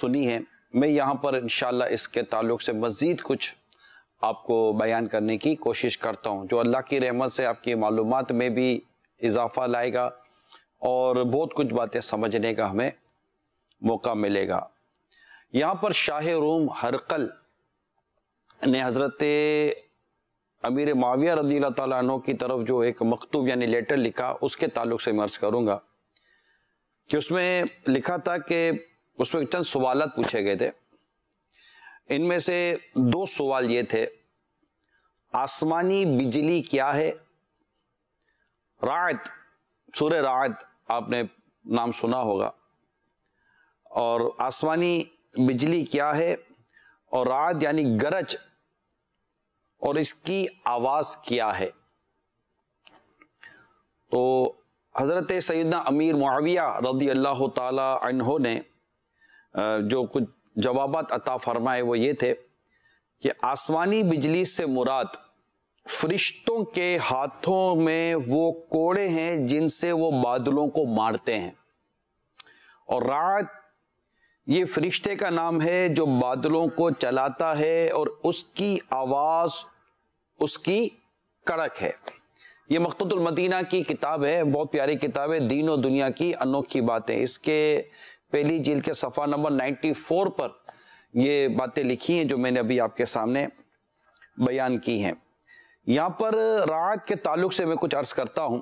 सुनी है मैं यहाँ पर इन इसके ताल्लुक से मज़ीद कुछ आपको बयान करने की कोशिश करता हूँ जो अल्लाह की रहमत से आपकी मालूम में भी इजाफ़ा लाएगा और बहुत कुछ बातें समझने का हमें मौका मिलेगा यहाँ पर शाह रूम हरकल ने हज़रत अमीर माविया रदील तु की तरफ जो एक मकतूब यानी लेटर लिखा उसके ताल्लुक से मर्ज़ करूँगा कि उसमें लिखा था कि उसमें चंद सवाल पूछे गए थे इनमें से दो सवाल ये थे आसमानी बिजली क्या है रात सूर रात आपने नाम सुना होगा और आसमानी बिजली क्या है और रात यानी गरज और इसकी आवाज़ क्या है तो हज़रत सैदना अमीर मुआविया रदी अल्लाह तहो ने जो कुछ जवाब अता फरमाए वो ये थे कि आसमानी बिजली से मुराद फरिश्तों के हाथों में वो कोड़े हैं जिनसे वो बादलों को मारते हैं और रात ये फरिश्ते का नाम है जो बादलों को चलाता है और उसकी आवाज़ उसकी कड़क है ये मकतुलमदीना की किताब है बहुत प्यारी किताब है दीन और दुनिया की अनोखी बातें इसके पहली झील के सफ़ा नंबर 94 पर ये बातें लिखी हैं जो मैंने अभी आपके सामने बयान की हैं यहां पर राग के ताल्लुक से मैं कुछ अर्ज करता हूं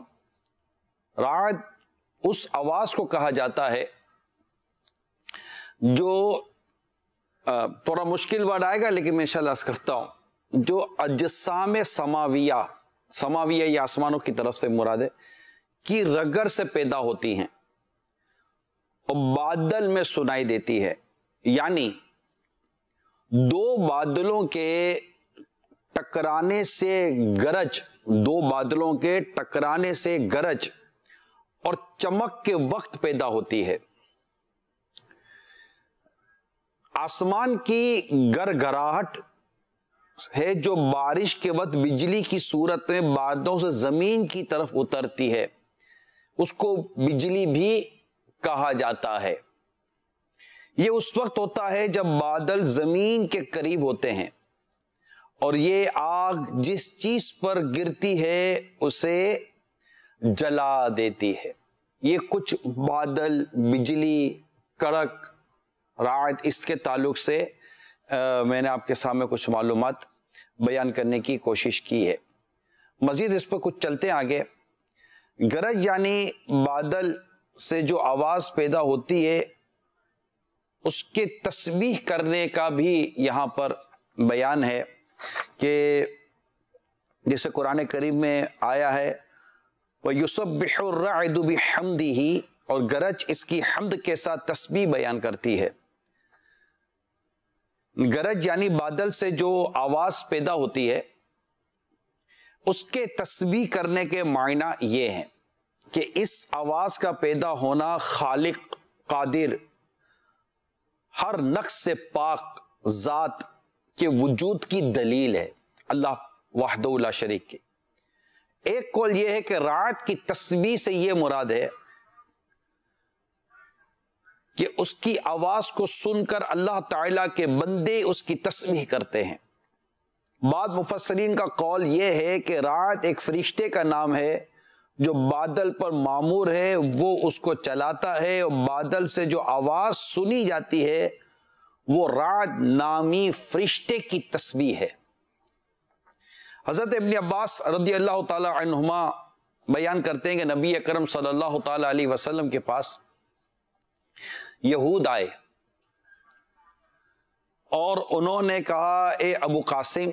राग उस आवाज़ को कहा जाता है जो थोड़ा मुश्किल वर्ड आएगा लेकिन मैं इंशाल्लाह अर्ज करता हूं जो अजसाम समाविया समाविया या आसमानों की तरफ से मुरादे की रगर से पैदा होती हैं और बादल में सुनाई देती है यानी दो बादलों के टकराने से गरज दो बादलों के टकराने से गरज और चमक के वक्त पैदा होती है आसमान की गरगराहट है जो बारिश के वक्त बिजली की सूरत में बादलों से जमीन की तरफ उतरती है उसको बिजली भी कहा जाता है ये उस वक्त होता है जब बादल जमीन के करीब होते हैं और ये आग जिस चीज पर गिरती है उसे जला देती है ये कुछ बादल बिजली कड़क रात इसके ताल्लुक से आ, मैंने आपके सामने कुछ मालूम बयान करने की कोशिश की है मज़ीद इस पर कुछ चलते आगे गरज यानी बादल से जो आवाज पैदा होती है उसके तस्बीह करने का भी यहां पर बयान है कि जैसे कुरान करीब में आया है वह यूसुफ यूसब हमदी ही और गरज इसकी हमद के साथ तस्बी बयान करती है गरज यानी बादल से जो आवाज पैदा होती है उसके तस्बी करने के मायना ये हैं कि इस आवाज का पैदा होना खालिक कादिर हर नक्श से पाक ज़ात के वजूद की दलील है अल्लाह वाहद शरीक की एक कौल यह है कि रात की तस्वीर से यह मुराद है कि उसकी आवाज को सुनकर अल्लाह ताला के बंदे उसकी तस्वीर करते हैं बाद मुफसरीन का कौल यह है कि रात एक फरिश्ते का नाम है जो बादल पर मामूर है वो उसको चलाता है और बादल से जो आवाज सुनी जाती है वो राज नामी फरिश्ते की तस्वीर है हजरत इबन अब्बास रदी अल्लाह तुमा बयान करते हैं कि नबी अकरम सल्लल्लाहु अलैहि वसल्लम के पास यहूद आए और उन्होंने कहा ए अबू कासिम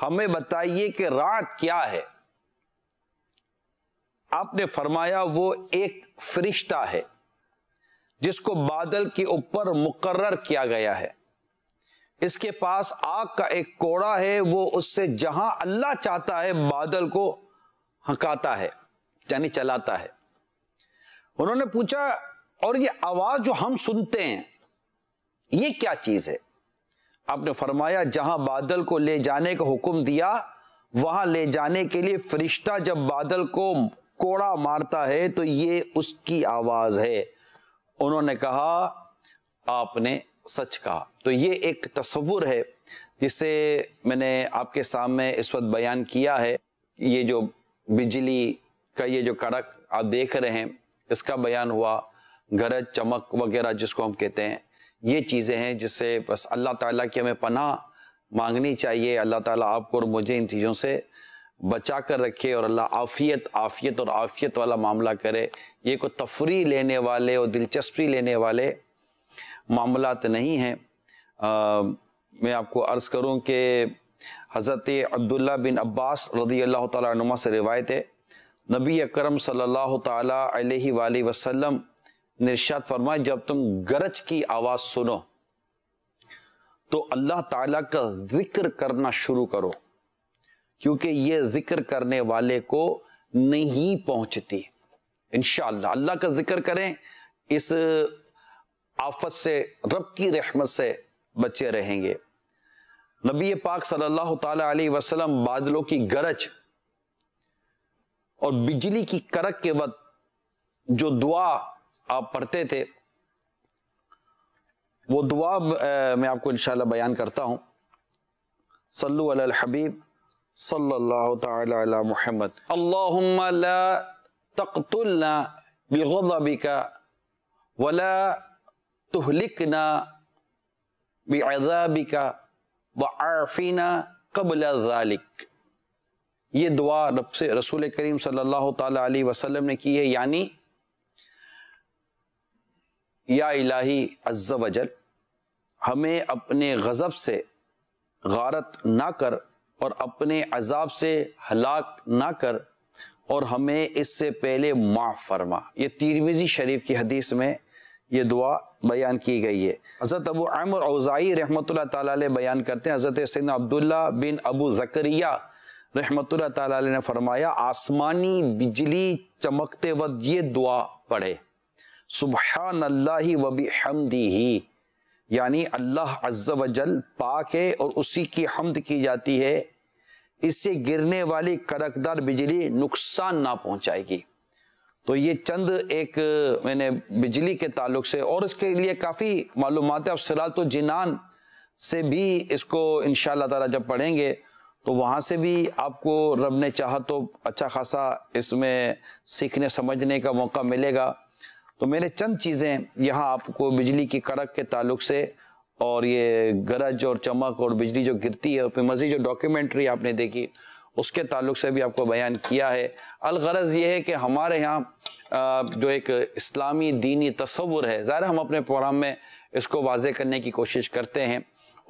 हमें बताइए कि रात क्या है आपने फरमाया वो एक फरिश्ता है जिसको बादल के ऊपर मुकर्र किया गया है इसके पास आग का एक कोड़ा है वो उससे जहां अल्लाह चाहता है बादल को हकाता है यानी चलाता है उन्होंने पूछा और ये आवाज जो हम सुनते हैं ये क्या चीज है आपने फरमाया जहां बादल को ले जाने का हुक्म दिया वहां ले जाने के लिए फरिश्ता जब बादल को कोड़ा मारता है तो ये उसकी आवाज है उन्होंने कहा आपने सच कहा तो ये एक तस्वुर है जिसे मैंने आपके सामने इस वक्त बयान किया है ये जो बिजली का ये जो कड़क आप देख रहे हैं इसका बयान हुआ गरज चमक वगैरह जिसको हम कहते हैं ये चीज़ें हैं जिससे बस अल्लाह ताला की हमें पनाह मांगनी चाहिए अल्लाह ताला आपको और मुझे इन चीज़ों से बचा कर रखे और अल्लाह आफियत आफियत और आफियत वाला मामला करे ये को तफरी लेने वाले और दिलचस्पी लेने वाले मामलात नहीं हैं मैं आपको अर्ज़ करूँ कि हज़रत अब्दुल्ला बिन अब्बास रदी अल्लाह तुमा से रिवायत है नबी अकरम सल्लल्लाहु अलैहि वाली वसल्लम फरमाए जब तुम गरज की आवाज़ सुनो तो अल्लाह ताला का जिक्र करना शुरू करो क्योंकि ये जिक्र करने वाले को नहीं पहुंचती इनशाला अल्लाह का जिक्र करें इस आफत से रब की रहमत से बचे रहेंगे नबी पाक सल्लल्लाहु अलैहि वसल्लम बादलों की गरज और बिजली की करक के वक्त जो दुआ आप पढ़ते थे वो दुआ मैं आपको इंशाल्लाह बयान करता हूं सल्लु अल हबीब सल्लल्लाहु ताला अला मुहम्मद अल्लाहुम्मा ला तक़तुलना बिग़ज़बिका वला तुहलिकना बिअज़ाबिका वआफ़िना कबल ज़ालिक ये दुआ रब से रसूल करीम सल्लल्लाहु ताला अलैहि वसल्लम ने की है यानी या इलाही अज्जा वजल हमें अपने गज़ब से गारत ना कर और अपने अजाब से हलाक ना कर और हमें इससे पहले माफ़ फरमा ये तिरमिजी शरीफ की हदीस में ये दुआ बयान की गई है हज़रत अबू अमर अवज़ाई रहमत ताली बयान करते हैं हज़रत सिंध अब्दुल्ला बिन अबू जकरिया रहमत ताली ने फरमाया आसमानी बिजली चमकते वक्त ये दुआ पढ़े सुबह अल्लाह वबी हमदी ही यानी अल्लाह अज्जा वजल पाक है और उसी की हमद की जाती है इससे गिरने वाली करकदार बिजली नुकसान ना पहुंचाएगी तो ये चंद एक मैंने बिजली के ताल्लुक से और इसके लिए काफ़ी मालूम है अब सलात तो जिनान से भी इसको इन ताला जब पढ़ेंगे तो वहाँ से भी आपको रब ने चाहा तो अच्छा खासा इसमें सीखने समझने का मौका मिलेगा तो मैंने चंद चीज़ें यहाँ आपको बिजली की कड़क के ताल्लुक से और ये गरज और चमक और बिजली जो गिरती है और फिर मज़ीद जो डॉक्यूमेंट्री आपने देखी उसके ताल्लुक से भी आपको बयान किया है अलगरज ये है कि हमारे यहाँ जो एक इस्लामी दीनी तस्वुर है ज़ाहिर हम अपने प्रोग्राम में इसको वाजे करने की कोशिश करते हैं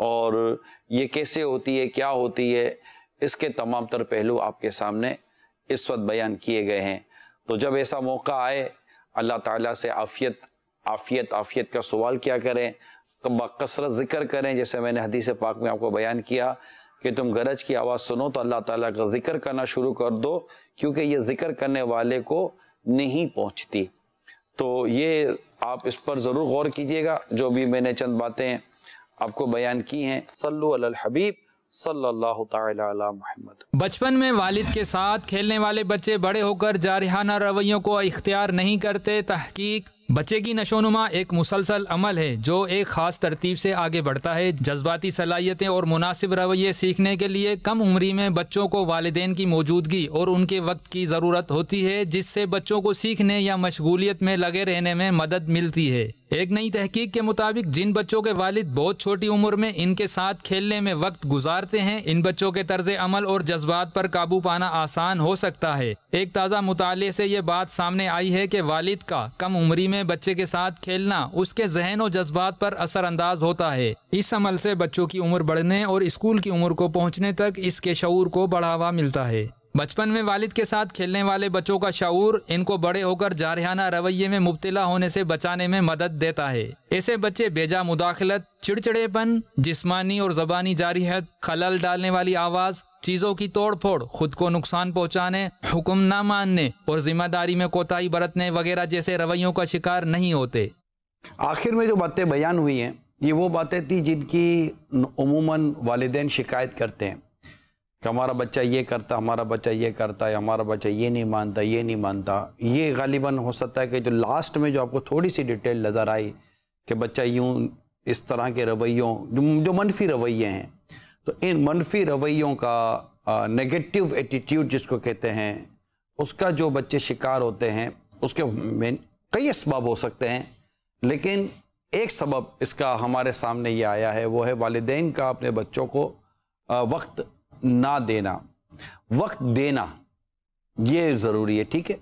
और ये कैसे होती है क्या होती है इसके तमाम तर पहलू आपके सामने इस वक्त बयान किए गए हैं तो जब ऐसा मौका आए अल्लाह ताला से आफियत आफियत आफियत का सवाल क्या करें कसरत ज़िक्र करें जैसे मैंने हदीस पाक में आपको बयान किया कि तुम गरज की आवाज़ सुनो तो अल्लाह ताला का ज़िक्र करना शुरू कर दो क्योंकि ये ज़िक्र करने वाले को नहीं पहुंचती तो ये आप इस पर ज़रूर गौर कीजिएगा जो भी मैंने चंद बातें आपको बयान की हैं सल्लु अल हबीब सल्लल्लाहु मोहम्मद बचपन में वालिद के साथ खेलने वाले बच्चे बड़े होकर जारहाना रवैयों को इख्तियार नहीं करते तहकीक बच्चे की नशोनुमा एक मुसलसल अमल है जो एक ख़ास तरतीब से आगे बढ़ता है जज्बाती सलाहियतें और मुनासिब रवैये सीखने के लिए कम उम्री में बच्चों को वालदेन की मौजूदगी और उनके वक्त की ज़रूरत होती है जिससे बच्चों को सीखने या मशगूलियत में लगे रहने में मदद मिलती है एक नई तहकीक के मुताबिक जिन बच्चों के वालिद बहुत छोटी उम्र में इनके साथ खेलने में वक्त गुजारते हैं इन बच्चों के तर्ज अमल और जज्बात पर काबू पाना आसान हो सकता है एक ताज़ा मुताले से ये बात सामने आई है कि वालिद का कम उम्री में बच्चे के साथ खेलना उसके जहन और जज्बात पर असरअंदाज होता है इस अमल से बच्चों की उम्र बढ़ने और स्कूल की उम्र को पहुँचने तक इसके शूर को बढ़ावा मिलता है बचपन में वालिद के साथ खेलने वाले बच्चों का शूर इनको बड़े होकर जारहाना रवैये में मुबतला होने से बचाने में मदद देता है ऐसे बच्चे बेजा मुदाखलत चिड़चिड़ेपन जिस्मानी और जबानी जारहत खलल डालने वाली आवाज़ चीज़ों की तोड़ फोड़ खुद को नुकसान पहुंचाने हुक्म न मानने और जिम्मेदारी में कोताही बरतने वगैरह जैसे रवैयों का शिकार नहीं होते आखिर में जो बातें बयान हुई हैं ये वो बातें थी जिनकी उमूमन वालदे शिकायत करते हैं कि हमारा बच्चा ये करता हमारा बच्चा ये करता है हमारा बच्चा ये नहीं मानता ये नहीं मानता ये गालिबा हो सकता है कि जो लास्ट में जो आपको थोड़ी सी डिटेल नज़र आई कि बच्चा यूँ इस तरह के रवैयों जो, जो मनफी रवैये हैं तो इन मनफी रवैयों का नेगेटिव एटीट्यूड जिसको कहते हैं उसका जो बच्चे शिकार होते हैं उसके कई इसबाब हो सकते हैं लेकिन एक सबब इसका हमारे सामने ये आया है वो है वालदेन का अपने बच्चों को वक्त ना देना वक्त देना ये ज़रूरी है ठीक है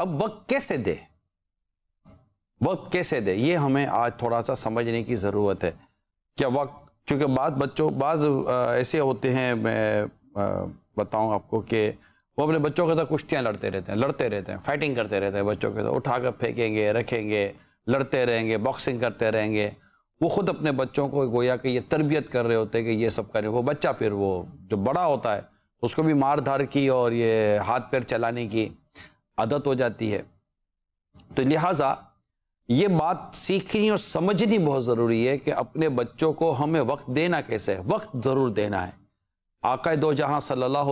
अब वक्त कैसे दे वक्त कैसे दे ये हमें आज थोड़ा सा समझने की ज़रूरत है क्या वक्त क्योंकि बाद बच्चों बाज ऐसे होते हैं मैं बताऊं आपको कि वो अपने बच्चों के साथ कुश्तियाँ लड़ते रहते हैं लड़ते रहते हैं फाइटिंग करते रहते हैं बच्चों के साथ उठाकर फेंकेंगे रखेंगे लड़ते रहेंगे बॉक्सिंग करते रहेंगे वो ख़ुद अपने बच्चों को गोया कि ये तरबियत कर रहे होते हैं कि ये सब करें वो बच्चा फिर वो जो बड़ा होता है उसको भी मार धार की और ये हाथ पैर चलाने की आदत हो जाती है तो लिहाजा ये बात सीखनी और समझनी बहुत ज़रूरी है कि अपने बच्चों को हमें वक्त देना कैसे है वक्त ज़रूर देना है आका दो जहाँ सल्ला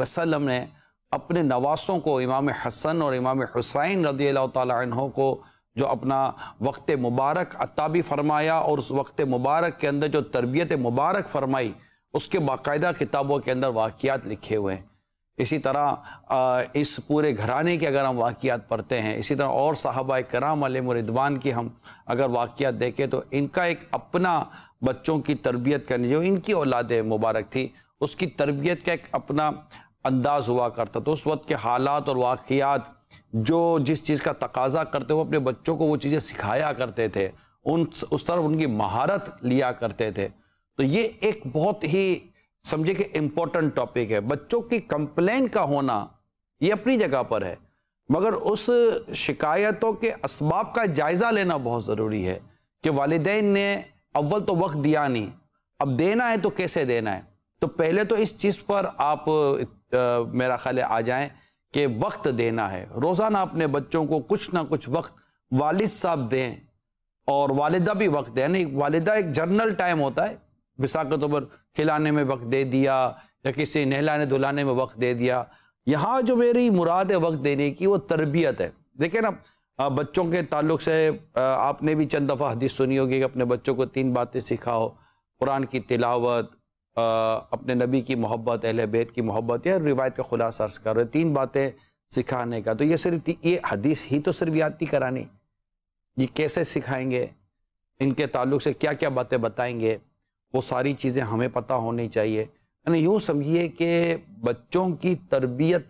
वसम ने अपने नवासों को इमाम हसन और इमाम हुसैन रदी अल्लाह तहों को जो अपना वक्त मुबारक अता भी फरमाया और उस वक्त मुबारक के अंदर जो तरबियत मुबारक फरमाई उसके बाकायदा किताबों के अंदर वाक़ात लिखे हुए हैं इसी तरह इस पूरे घराने के अगर हम वाक़ात पढ़ते हैं इसी तरह और साहबा कराम अलमरिदवान की हम अगर वाक़ात देखें तो इनका एक अपना बच्चों की तरबियत करनी जो इनकी औलाद मुबारक थी उसकी तरबियत का एक अपना अंदाज़ हुआ करता तो उस वक्त के हालात और वाक़ात जो जिस चीज़ का तकाजा करते हुए अपने बच्चों को वो चीज़ें सिखाया करते थे उन उस तरफ उनकी महारत लिया करते थे तो ये एक बहुत ही समझे कि इम्पोर्टेंट टॉपिक है बच्चों की कंप्लेन का होना ये अपनी जगह पर है मगर उस शिकायतों के इसबाब का जायज़ा लेना बहुत ज़रूरी है कि वालदेन ने अव्वल तो वक्त दिया नहीं अब देना है तो कैसे देना है तो पहले तो इस चीज़ पर आप आ, मेरा ख्याल आ जाएँ कि वक्त देना है रोज़ाना अपने बच्चों को कुछ ना कुछ वक्त वालिद साहब दें और वालदा भी वक्त दें यानी वालदा एक जर्नल टाइम होता है तौर पर खिलाने में वक्त दे दिया या किसी नहलाने धुलाने में वक्त दे दिया यहाँ जो मेरी मुराद है वक्त देने की वो तरबियत है देखिए ना बच्चों के ताल्लुक से आपने भी चंद दफ़ा हदीस सुनी होगी कि अपने बच्चों को तीन बातें सिखाओ कुरान की तिलावत अपने नबी की मोहब्बत अहल बैत की मोहब्बत या रिवायत का खुलासा अर्ज कर रहे तीन बातें सिखाने का तो ये सिर्फ ये हदीस ही तो सिर्फ याद नहीं करानी ये कैसे सिखाएंगे इनके ताल्लुक से क्या क्या बातें बताएंगे वो सारी चीज़ें हमें पता होनी चाहिए यानी यूँ समझिए कि बच्चों की तरबियत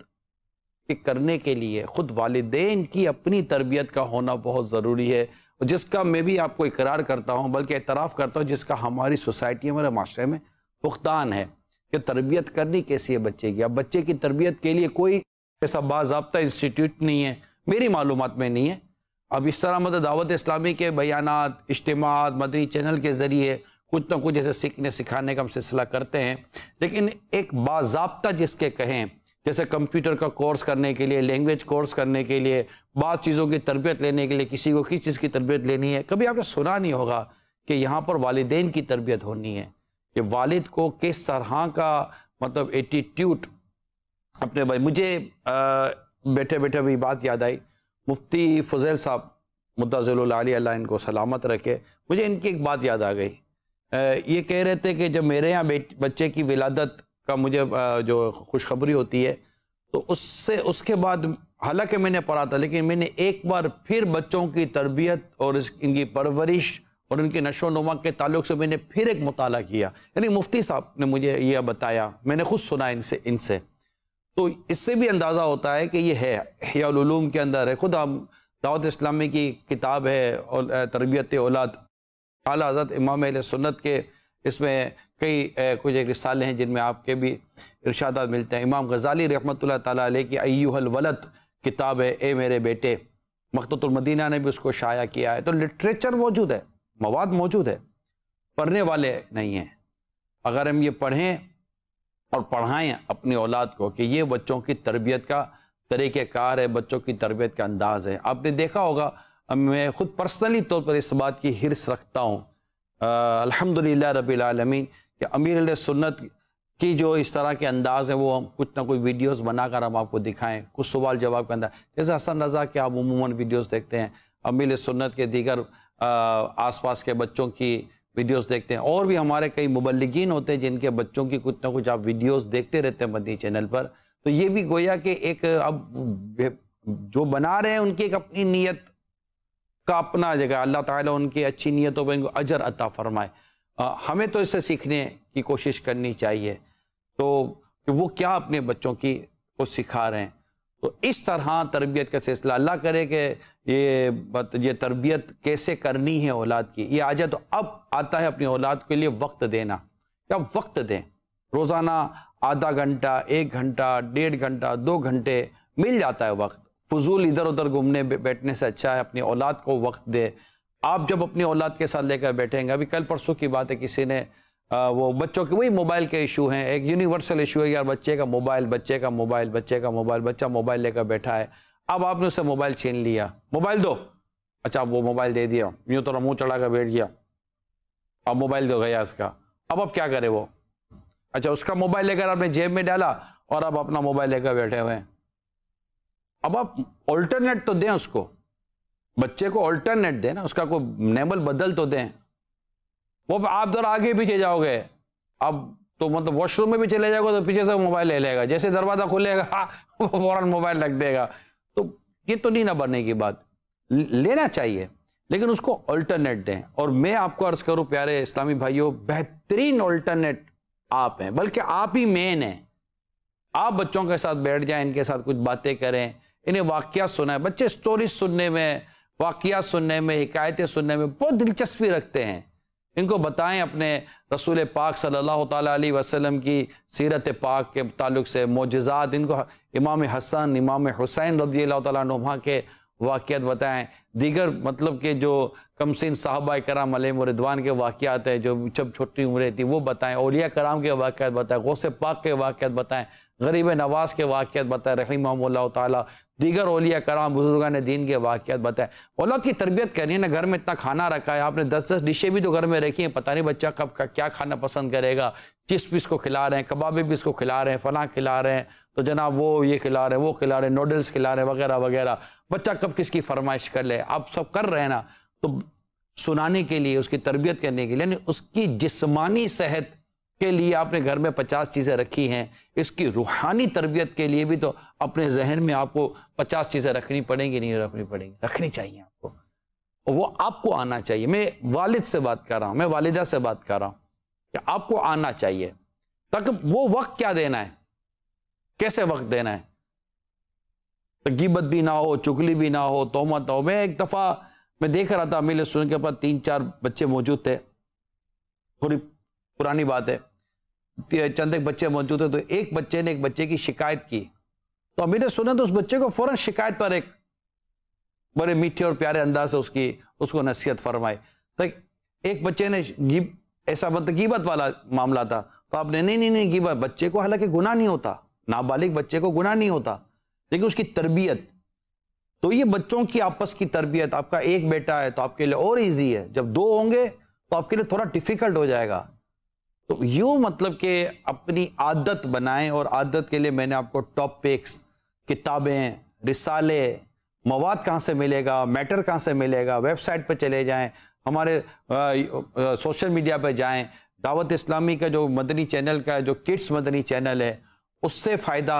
करने के लिए ख़ुद वालदेन की अपनी तरबियत का होना बहुत ज़रूरी है जिसका मैं भी आपको इकरार करता हूँ बल्कि एतराफ़ करता हूँ जिसका हमारी सोसाइटी हमारे माशरे में पुख्तान है कि तरबियत करनी कैसी है बच्चे की अब बच्चे की तरबियत के लिए कोई ऐसा बाबा इंस्टीट्यूट नहीं है मेरी मालूम में नहीं है अब इस तरह मतलब दावत इस्लामी के बयान इज्तमात मदनी चैनल के ज़रिए कुछ ना कुछ ऐसे सीखने सिखाने का हम सिलसिला करते हैं लेकिन एक बाबा जिसके कहें जैसे कंप्यूटर का कोर्स करने के लिए लैंग्वेज कोर्स करने के लिए बाद चीज़ों की तरबियत लेने के लिए किसी को किस चीज़ की तरबियत लेनी है कभी आपने सुना नहीं होगा कि यहाँ पर वालदेन की तरबियत होनी है कि वालिद को किस तरह का मतलब एटीट्यूड अपने भाई मुझे बैठे बैठे भी बात याद आई मुफ्ती फजैल साहब मुद्दाजिल अल्लाह इनको सलामत रखे मुझे इनकी एक बात याद आ गई आ, ये कह रहे थे कि जब मेरे यहाँ बच्चे की विलादत का मुझे आ, जो खुशखबरी होती है तो उससे उसके बाद हालांकि मैंने पढ़ा था लेकिन मैंने एक बार फिर बच्चों की तरबियत और इस, इनकी परवरिश और उनके नशो नुमा के ताल्लुक से मैंने फिर एक मुताला किया यानी मुफ्ती साहब ने मुझे यह बताया मैंने खुद सुना इनसे इनसे तो इससे भी अंदाज़ा होता है कि ये है हयालूम के अंदर है खुद हम दावत इस्लामी की किताब है और तरबियत औलाद अला हज़रत इमाम सुन्नत के इसमें कई कुछ एक रिसाले हैं जिनमें आपके भी इर्शाद मिलते हैं इमाम गजाली रहमत ताली की अयूहल वलत किताब है ए मेरे बेटे मखतुलमदीना ने भी उसको शाया किया है तो लिटरेचर मौजूद है मवाद मौजूद है पढ़ने वाले नहीं हैं अगर हम ये पढ़ें और पढ़ाएं अपनी औलाद को कि ये बच्चों की तरबियत का तरीक़ार है बच्चों की तरबियत का अंदाज़ है आपने देखा होगा मैं ख़ुद पर्सनली तौर पर इस बात की हिरस रखता हूँ अल्हम्दुलिल्लाह रब्बिल आलमीन कि अमीर सुन्नत की जो इस तरह के अंदाज़ है वो हम कुछ ना कुछ वीडियोस बनाकर हम आपको दिखाएं कुछ सवाल जवाब के अंदाज जैसे हसन रज़ा के आप उमूमा वीडियोस देखते हैं अमीर सुन्नत के दीगर आसपास के बच्चों की वीडियोस देखते हैं और भी हमारे कई मुबलगिन होते हैं जिनके बच्चों की कुछ ना कुछ आप वीडियोस देखते रहते हैं मदी चैनल पर तो ये भी गोया कि एक अब जो बना रहे हैं उनकी एक अपनी नीयत का अपना जगह अल्लाह ताला उनकी अच्छी नीयतों पर इनको अजर अता फरमाए हमें तो इससे सीखने की कोशिश करनी चाहिए तो वो क्या अपने बच्चों की को सिखा रहे हैं तो इस तरह तरबियत का सिलसिला अल्लाह करे कि ये बत, ये तरबियत कैसे करनी है औलाद की ये आ जाए तो अब आता है अपनी औलाद के लिए वक्त देना क्या वक्त दें रोज़ाना आधा घंटा एक घंटा डेढ़ घंटा दो घंटे मिल जाता है वक्त फजूल इधर उधर घूमने बैठने से अच्छा है अपनी औलाद को वक्त दे आप जब अपनी औलाद के साथ लेकर बैठेंगे अभी कल परसों की बात है किसी ने वो बच्चों के वही मोबाइल के इशू हैं एक यूनिवर्सल इशू है यार बच्चे का मोबाइल बच्चे का मोबाइल बच्चे का मोबाइल बच्चा मोबाइल लेकर बैठा है अब आपने उससे मोबाइल छीन लिया मोबाइल दो अच्छा वो मोबाइल दे दिया यूँ तो मुँह चढ़ा कर बैठ गया अब मोबाइल दो तो गया उसका अब अब क्या करे वो अच्छा उसका मोबाइल लेकर आपने जेब में डाला और अब अपना मोबाइल लेकर बैठे हुए हैं अब आप ऑल्टरनेट तो दें उसको बच्चे को ऑल्टरनेट दें ना उसका कोई नेमल बदल तो दें वो आप जरा आगे पीछे जाओगे अब तो मतलब वॉशरूम में भी चले जाओगे तो पीछे से मोबाइल ले लेगा जैसे दरवाज़ा खुलेगा वो फ़ौरन मोबाइल रख देगा तो ये तो नहीं ना बनने की बात लेना चाहिए लेकिन उसको अल्टरनेट दें और मैं आपको अर्ज़ करूं प्यारे इस्लामी भाइयों बेहतरीन अल्टरनेट आप हैं बल्कि आप ही मेन हैं आप बच्चों के साथ बैठ जाएं इनके साथ कुछ बातें करें इन्हें वाक़ सुनाएं बच्चे स्टोरी सुनने में वाक्यात सुनने में हकायतें सुनने में बहुत दिलचस्पी रखते हैं इनको बताएं अपने रसूल पाक सल्लल्लाहु अलैहि वसल्लम की सीरत पाक के ताल्लुक से मोजात इनको इमाम हसन इमाम हुसैन रदी तुमा के वाक़ बताएं दीगर मतलब के जो कमसिन साहबा कराम अलमरदवान के वाक़ात है जो जब छोटी उम्रें थी वो बताएं ओलिया कराम के वाक़ बताएं गौसे पाक के वाक़ बताएं गरीब नवाज के वाकत बताए रहीम दीगर ओलिया कराम बुजुर्गान ने दीन के वाकत बताए औलाद की तरबियत करनी है ना घर में इतना खाना रखा है आपने दस दस डिशें भी तो घर में रखी हैं पता नहीं बच्चा कब का क्या खाना पसंद करेगा चिप्स भी इसको खिला रहे हैं कबाबे भी इसको खिला रहे हैं फलां खिला रहे हैं तो जनाब वो ये खिला रहे हैं वो खिला रहे हैं नूडल्स खिला रहे हैं वगैरह वगैरह बच्चा कब किसकी फरमाइश कर ले आप सब कर रहे हैं ना तो सुनाने के लिए उसकी तरबियत करने के लिए यानी उसकी जिसमानी सेहत के लिए आपने घर में पचास चीज़ें रखी हैं इसकी रूहानी तरबियत के लिए भी तो अपने जहन में आपको पचास चीज़ें रखनी पड़ेंगी नहीं रखनी पड़ेंगी रखनी चाहिए आपको और वो आपको आना चाहिए मैं वालिद से बात कर रहा हूँ मैं वालिदा से बात कर रहा हूँ कि आपको आना चाहिए तक वो वक्त क्या देना है कैसे वक्त देना है तो गिबत भी ना हो चुगली भी ना हो तोहमत हो मैं एक दफ़ा मैं देख रहा था मिले सुन के पास तीन चार बच्चे मौजूद थे थोड़ी पुरानी बात है चंद एक बच्चे मौजूद थे तो एक बच्चे ने एक बच्चे की शिकायत की तो अमीर ने सुना तो उस बच्चे को फौरन शिकायत पर एक बड़े मीठे और प्यारे अंदाज से उसकी उसको नसीहत फरमाई तो एक बच्चे ने गिब ऐसा मतलब गिबत वाला मामला था तो आपने नहीं नहीं नहीं गिबत बच्चे को हालांकि गुना नहीं होता नाबालिग बच्चे को गुना नहीं होता लेकिन उसकी तरबियत तो ये बच्चों की आपस की तरबियत आपका एक बेटा है तो आपके लिए और ईजी है जब दो होंगे तो आपके लिए थोड़ा डिफिकल्ट हो जाएगा तो यूं मतलब कि अपनी आदत बनाएं और आदत के लिए मैंने आपको टॉपिक्स किताबें रिसाले मवाद कहाँ से मिलेगा मैटर कहाँ से मिलेगा वेबसाइट पर चले जाएं हमारे सोशल मीडिया पर जाएं दावत इस्लामी का जो मदनी चैनल का जो किड्स मदनी चैनल है उससे फ़ायदा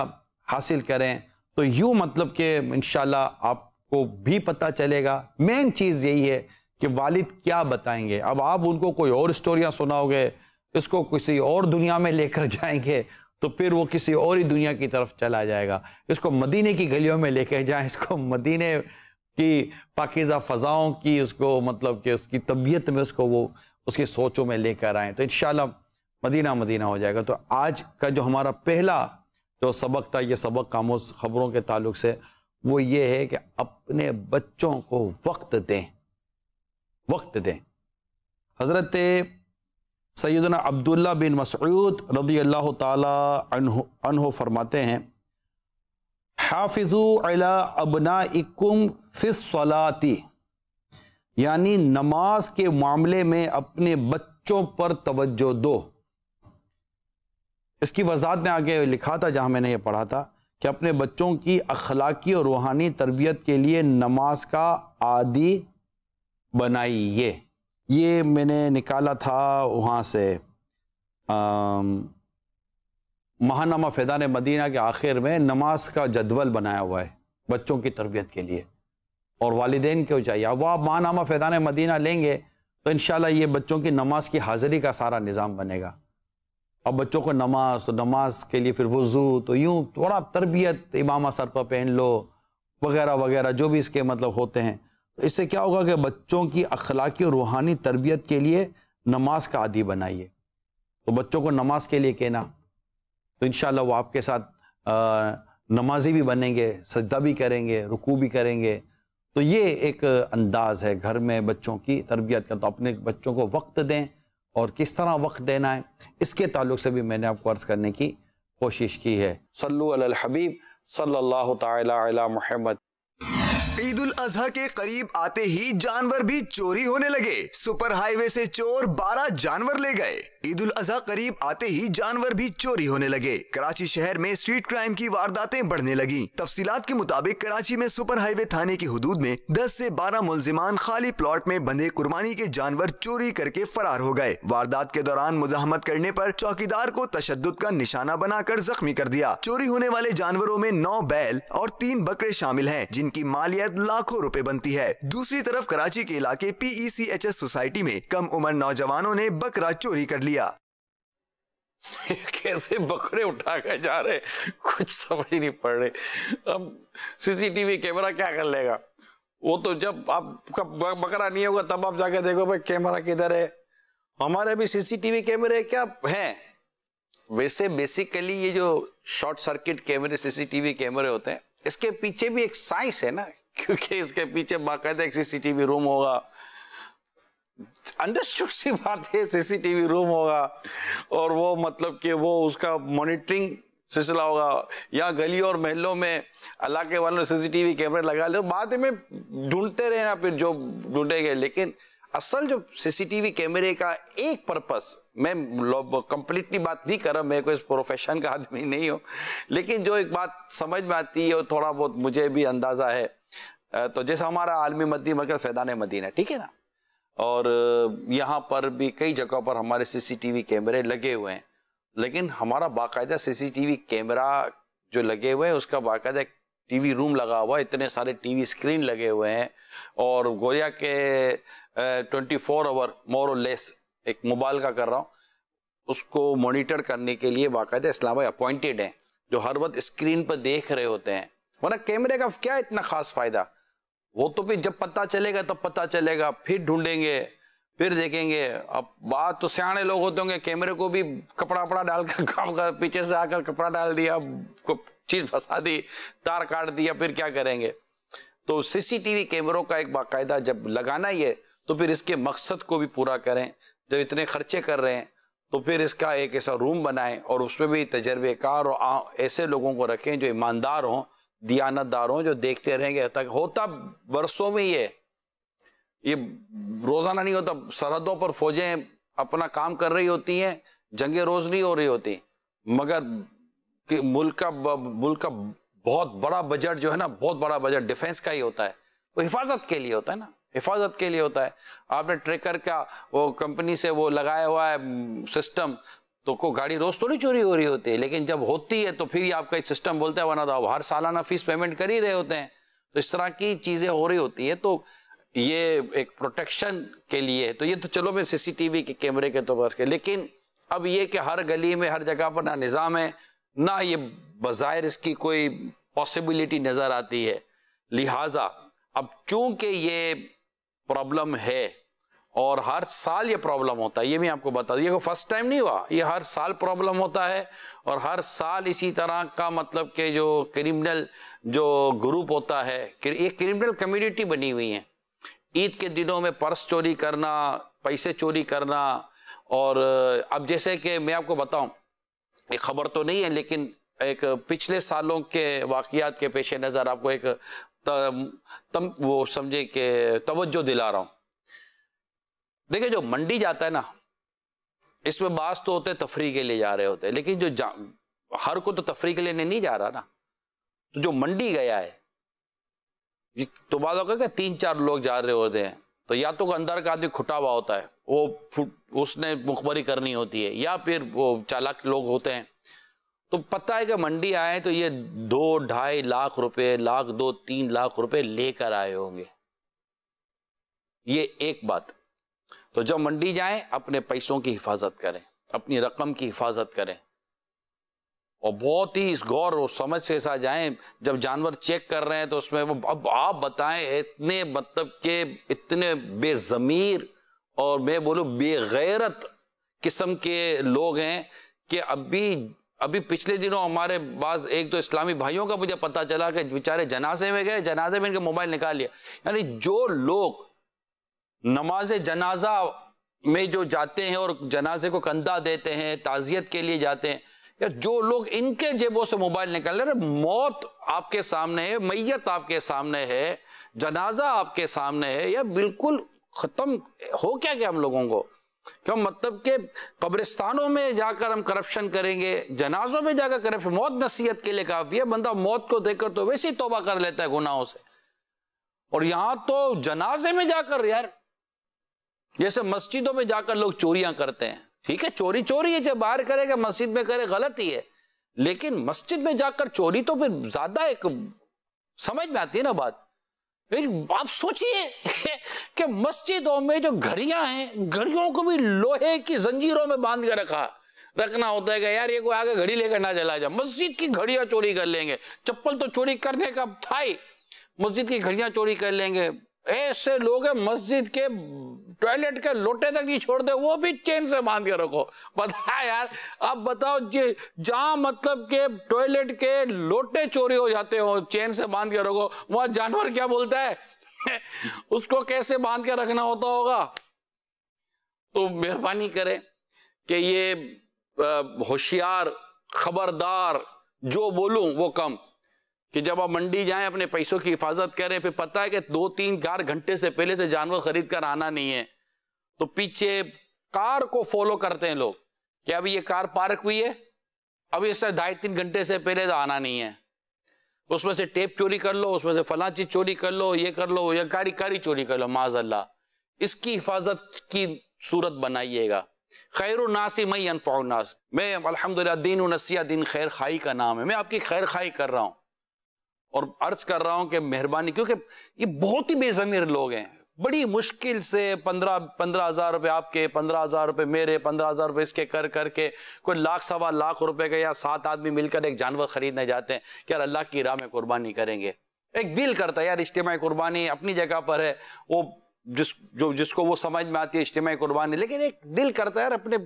हासिल करें तो यूँ मतलब कि इन आपको भी पता चलेगा मेन चीज़ यही है कि वालिद क्या बताएंगे अब आप उनको कोई और स्टोरियाँ सुनाओगे इसको किसी और दुनिया में लेकर जाएंगे तो फिर वो किसी और ही दुनिया की तरफ चला जाएगा इसको मदीने की गलियों में लेकर जाएं इसको मदीने की पाकिज़ा फ़ज़ाओं की उसको मतलब कि उसकी तबीयत में उसको वो उसकी सोचों में लेकर आएँ तो इन मदीना मदीना हो जाएगा तो आज का जो हमारा पहला जो सबक था ये सबक खामोश खबरों के ताल्लुक से वो ये है कि अपने बच्चों को वक्त दें वक्त दें हज़रत सैदना अब्दुल्ला बिन मसूद रदी अल्लाह तह फरमाते हैं हाफिज़ु अला अबना इकुम फ़िसलाती यानी नमाज के मामले में अपने बच्चों पर तवज्जो दो इसकी वजात में आगे लिखा था जहाँ मैंने ये पढ़ा था कि अपने बच्चों की अखलाकी और रूहानी तरबियत के लिए नमाज का आदि बनाइए ये मैंने निकाला था वहाँ से महानामा फैदान मदीना के आखिर में नमाज का जदवल बनाया हुआ है बच्चों की तरबियत के लिए और वालदेन क्यों चाहिए अब आप महानामा फैदान मदीना लेंगे तो इन ये बच्चों की नमाज की हाज़िरी का सारा निज़ाम बनेगा अब बच्चों को नमाज तो नमाज के लिए फिर वज़ू तो यूँ थोड़ा तरबियत इमामा सर पर पहन लो वगैरह वगैरह जो भी इसके मतलब होते हैं इससे क्या होगा कि बच्चों की अखलाकी और रूहानी तरबियत के लिए नमाज का आदि बनाइए तो बच्चों को नमाज के लिए कहना तो इन वो आपके साथ नमाजी भी बनेंगे सजदा भी करेंगे रुकू भी करेंगे तो ये एक अंदाज़ है घर में बच्चों की तरबियत का तो अपने बच्चों को वक्त दें और किस तरह वक्त देना है इसके ताल्लुक से भी मैंने आपको अर्ज़ करने की कोशिश की है सल्लु अल हबीब सल्लल्लाहु ताला अला मोहम्मद ईद उल अजहा के करीब आते ही जानवर भी चोरी होने लगे सुपर हाईवे से चोर 12 जानवर ले गए ईद उल अजहा करीब आते ही जानवर भी चोरी होने लगे कराची शहर में स्ट्रीट क्राइम की वारदातें बढ़ने लगी तफसीलात के मुताबिक कराची में सुपर हाईवे थाने की हदूद में 10 से 12 मुलजिमान खाली प्लॉट में बंधे कुर्बानी के जानवर चोरी करके फरार हो गए वारदात के दौरान मुजाहमत करने पर चौकीदार को तशद का निशाना बनाकर जख्मी कर दिया चोरी होने वाले जानवरों में नौ बैल और तीन बकरे शामिल है जिनकी मालियत शायद लाखों रुपए बनती है दूसरी तरफ कराची के इलाके पीईसीएचएस सोसाइटी e में कम उम्र नौजवानों ने बकरा चोरी कर लिया कैसे बकरे उठा कर जा रहे कुछ समझ नहीं पड़ रहे अब सीसीटीवी कैमरा क्या कर लेगा वो तो जब आपका बकरा नहीं होगा तब आप जाके देखो भाई कैमरा किधर है हमारे भी सीसीटीवी कैमरे क्या हैं वैसे बेसिकली ये जो शॉर्ट सर्किट कैमरे सीसीटीवी कैमरे होते हैं इसके पीछे भी एक साइंस है ना क्योंकि इसके पीछे बाकायदा एक सीसीटीवी रूम होगा अंडरस्टूड सी बात है सीसीटीवी रूम होगा और वो मतलब कि वो उसका मॉनिटरिंग सिलसिला होगा या गली और महलों में इलाके वालों ने सीसीटीवी कैमरे लगा ले बाद में ढूंढते रहे ना फिर जो ढूंढे गए लेकिन असल जो सीसीटीवी कैमरे का एक पर्पस मैं कंप्लीटली बात नहीं कर रहा मैं कोई प्रोफेशन का आदमी नहीं हूँ लेकिन जो एक बात समझ में आती है और थोड़ा बहुत मुझे भी अंदाज़ा है तो जैसा हमारा आलमी मदी मरकज मतलब फैदान मदीना ठीक है ना और यहाँ पर भी कई जगहों पर हमारे सीसीटीवी कैमरे लगे हुए हैं लेकिन हमारा बाकायदा सीसीटीवी कैमरा जो लगे हुए हैं उसका बाकायदा एक टीवी रूम लगा हुआ है इतने सारे टीवी स्क्रीन लगे हुए हैं और गोरिया के ट्वेंटी फोर आवर मोर और लेस एक मोबाइल का कर रहा हूँ उसको मोनिटर करने के लिए बाकायदा इस्लाम अपॉइंटेड हैं जो हर वक्त स्क्रीन पर देख रहे होते हैं वरना कैमरे का क्या इतना खास फ़ायदा वो तो भी जब पता चलेगा तब तो पता चलेगा फिर ढूंढेंगे फिर देखेंगे अब बात तो सियाने लोग होते होंगे कैमरे को भी कपड़ा वपड़ा डालकर काम कर पीछे से आकर कपड़ा डाल दिया चीज फंसा दी तार काट दिया फिर क्या करेंगे तो सीसीटीवी कैमरों का एक बाकायदा जब लगाना ही है तो फिर इसके मकसद को भी पूरा करें जब इतने खर्चे कर रहे हैं तो फिर इसका एक ऐसा रूम बनाएं और उसमें भी तजर्बेकार और ऐसे लोगों को रखें जो ईमानदार हों दियानतदारों जो देखते रहेंगे तक होता बरसों में ये ये रोजाना नहीं होता सरहदों पर फौजें अपना काम कर रही होती हैं जंगे रोज नहीं हो रही होती मगर कि मुल्क का मुल्क का बहुत बड़ा बजट जो है ना बहुत बड़ा बजट डिफेंस का ही होता है वो हिफाजत के लिए होता है ना हिफाजत के लिए होता है आपने ट्रेकर का वो कंपनी से वो लगाया हुआ है सिस्टम तो को गाड़ी रोज थोड़ी चोरी हो रही होती है लेकिन जब होती है तो फिर ही आपका एक सिस्टम बोलते हैं वरना तो हर सालाना फीस पेमेंट कर ही रहे होते हैं तो इस तरह की चीज़ें हो रही होती है तो ये एक प्रोटेक्शन के लिए तो ये तो चलो मैं सीसीटीवी के कैमरे के तौर पर लेकिन अब ये कि हर गली में हर जगह पर ना निज़ाम है ना ये बाहर इसकी कोई पॉसिबिलिटी नज़र आती है लिहाजा अब चूंकि ये प्रॉब्लम है और हर साल ये प्रॉब्लम होता है ये भी आपको बता दिया फर्स्ट टाइम नहीं हुआ ये हर साल प्रॉब्लम होता है और हर साल इसी तरह का मतलब के जो क्रिमिनल जो ग्रुप होता है एक क्रिमिनल कम्युनिटी बनी हुई है ईद के दिनों में पर्स चोरी करना पैसे चोरी करना और अब जैसे कि मैं आपको बताऊं एक खबर तो नहीं है लेकिन एक पिछले सालों के वाक़ात के पेश नज़र आपको एक तम, तम वो समझे कि तवज्जो दिला रहा हूँ देखिए जो मंडी जाता है ना इसमें बास तो होते तफरी के लिए जा रहे होते लेकिन जो हर को तो तफरी के लिए नहीं जा रहा ना तो जो मंडी गया है तो बात होगा कि तीन चार लोग जा रहे होते हैं तो या तो अंदर का आदमी खुटा हुआ होता है वो उसने मुखबरी करनी होती है या फिर वो चालाक लोग होते हैं तो पता है कि मंडी आए तो ये दो ढाई लाख रुपए लाख दो तीन लाख रुपए लेकर आए होंगे ये एक बात तो जब मंडी जाएं अपने पैसों की हिफाजत करें अपनी रकम की हिफाजत करें और बहुत ही इस गौर और समझ से ऐसा जाएं जब जानवर चेक कर रहे हैं तो उसमें वो अब आप बताएं इतने मतलब के इतने बेज़मीर और मैं बोलूँ बेगैरत किस्म के लोग हैं कि अभी अभी पिछले दिनों हमारे पास एक तो इस्लामी भाइयों का मुझे पता चला कि बेचारे जनाजे में गए जनाजे में इनके मोबाइल निकाल लिया यानी जो लोग नमाज जनाजा में जो जाते हैं और जनाजे को कंधा देते हैं ताजियत के लिए जाते हैं या जो लोग इनके जेबों से मोबाइल निकाल रहे मौत आपके सामने है मैयत आपके सामने है जनाजा आपके सामने है या बिल्कुल ख़त्म हो क्या क्या हम लोगों को क्यों मतलब के कब्रिस्तानों में जाकर हम करप्शन करेंगे जनाजों में जाकर करप्शन मौत नसीहत के लिए काफ़ी है बंदा मौत को देखकर तो वैसे ही तोबा कर लेता है गुनाहों से और यहां तो जनाजे में जाकर यार जैसे मस्जिदों में जाकर लोग चोरियां करते हैं ठीक है चोरी चोरी है जब बाहर करेगा मस्जिद में करे गलत ही है लेकिन मस्जिद में जाकर चोरी तो फिर ज्यादा एक समझ में आती है ना बात आप सोचिए कि मस्जिदों में जो घड़िया हैं घड़ियों को भी लोहे की जंजीरों में बांध के रखा रखना होता है कि यार ये कोई आगे घड़ी लेकर ना चला जाए मस्जिद की घड़ियां चोरी कर लेंगे चप्पल तो चोरी करने का था ही मस्जिद की घड़ियां चोरी कर लेंगे ऐसे लोग हैं मस्जिद के टॉयलेट के लोटे तक नहीं छोड़ते वो भी चेन से बांध के रखो बताया यार अब बताओ जहां मतलब के टॉयलेट के लोटे चोरी हो जाते हो चेन से बांध के रखो वहां जानवर क्या बोलता है उसको कैसे बांध के रखना होता होगा तो मेहरबानी करें कि ये होशियार खबरदार जो बोलूं वो कम कि जब आप मंडी जाएं अपने पैसों की हिफाजत करें फिर पता है कि दो तीन चार घंटे से पहले से जानवर खरीद कर आना नहीं है तो पीछे कार को फॉलो करते हैं लोग कि अभी ये कार पार्क हुई है अभी इससे ढाई तीन घंटे से पहले आना नहीं है उसमें से टेप चोरी कर लो उसमें से फला चीज चोरी कर लो ये कर लो या कारी कारी चोरी कर लो माजल्ला इसकी हिफाजत की सूरत बनाइएगा खैर नासी मई अनफाउनास मैं अलहमदिल्ला दीन उनसिया दिन खैर खाई का नाम है मैं आपकी खैर खाई कर रहा हूँ और अर्ज कर रहा हूं कि मेहरबानी क्योंकि ये बहुत ही बेजमीर लोग हैं बड़ी मुश्किल से पंद्रह पंद्रह हज़ार रुपये आपके पंद्रह हज़ार रुपये मेरे पंद्रह हज़ार रुपये इसके कर करके कोई लाख सवा लाख रुपए का या सात आदमी मिलकर एक जानवर खरीदने जाते हैं कि यार अल्लाह की राह में कुर्बानी करेंगे एक दिल करता है यार इज्तमी कुर्बानी अपनी जगह पर है वो जिस जो जिसको वो समझ में आती है इज्तमी कुर्बानी लेकिन एक दिल करता है यार अपने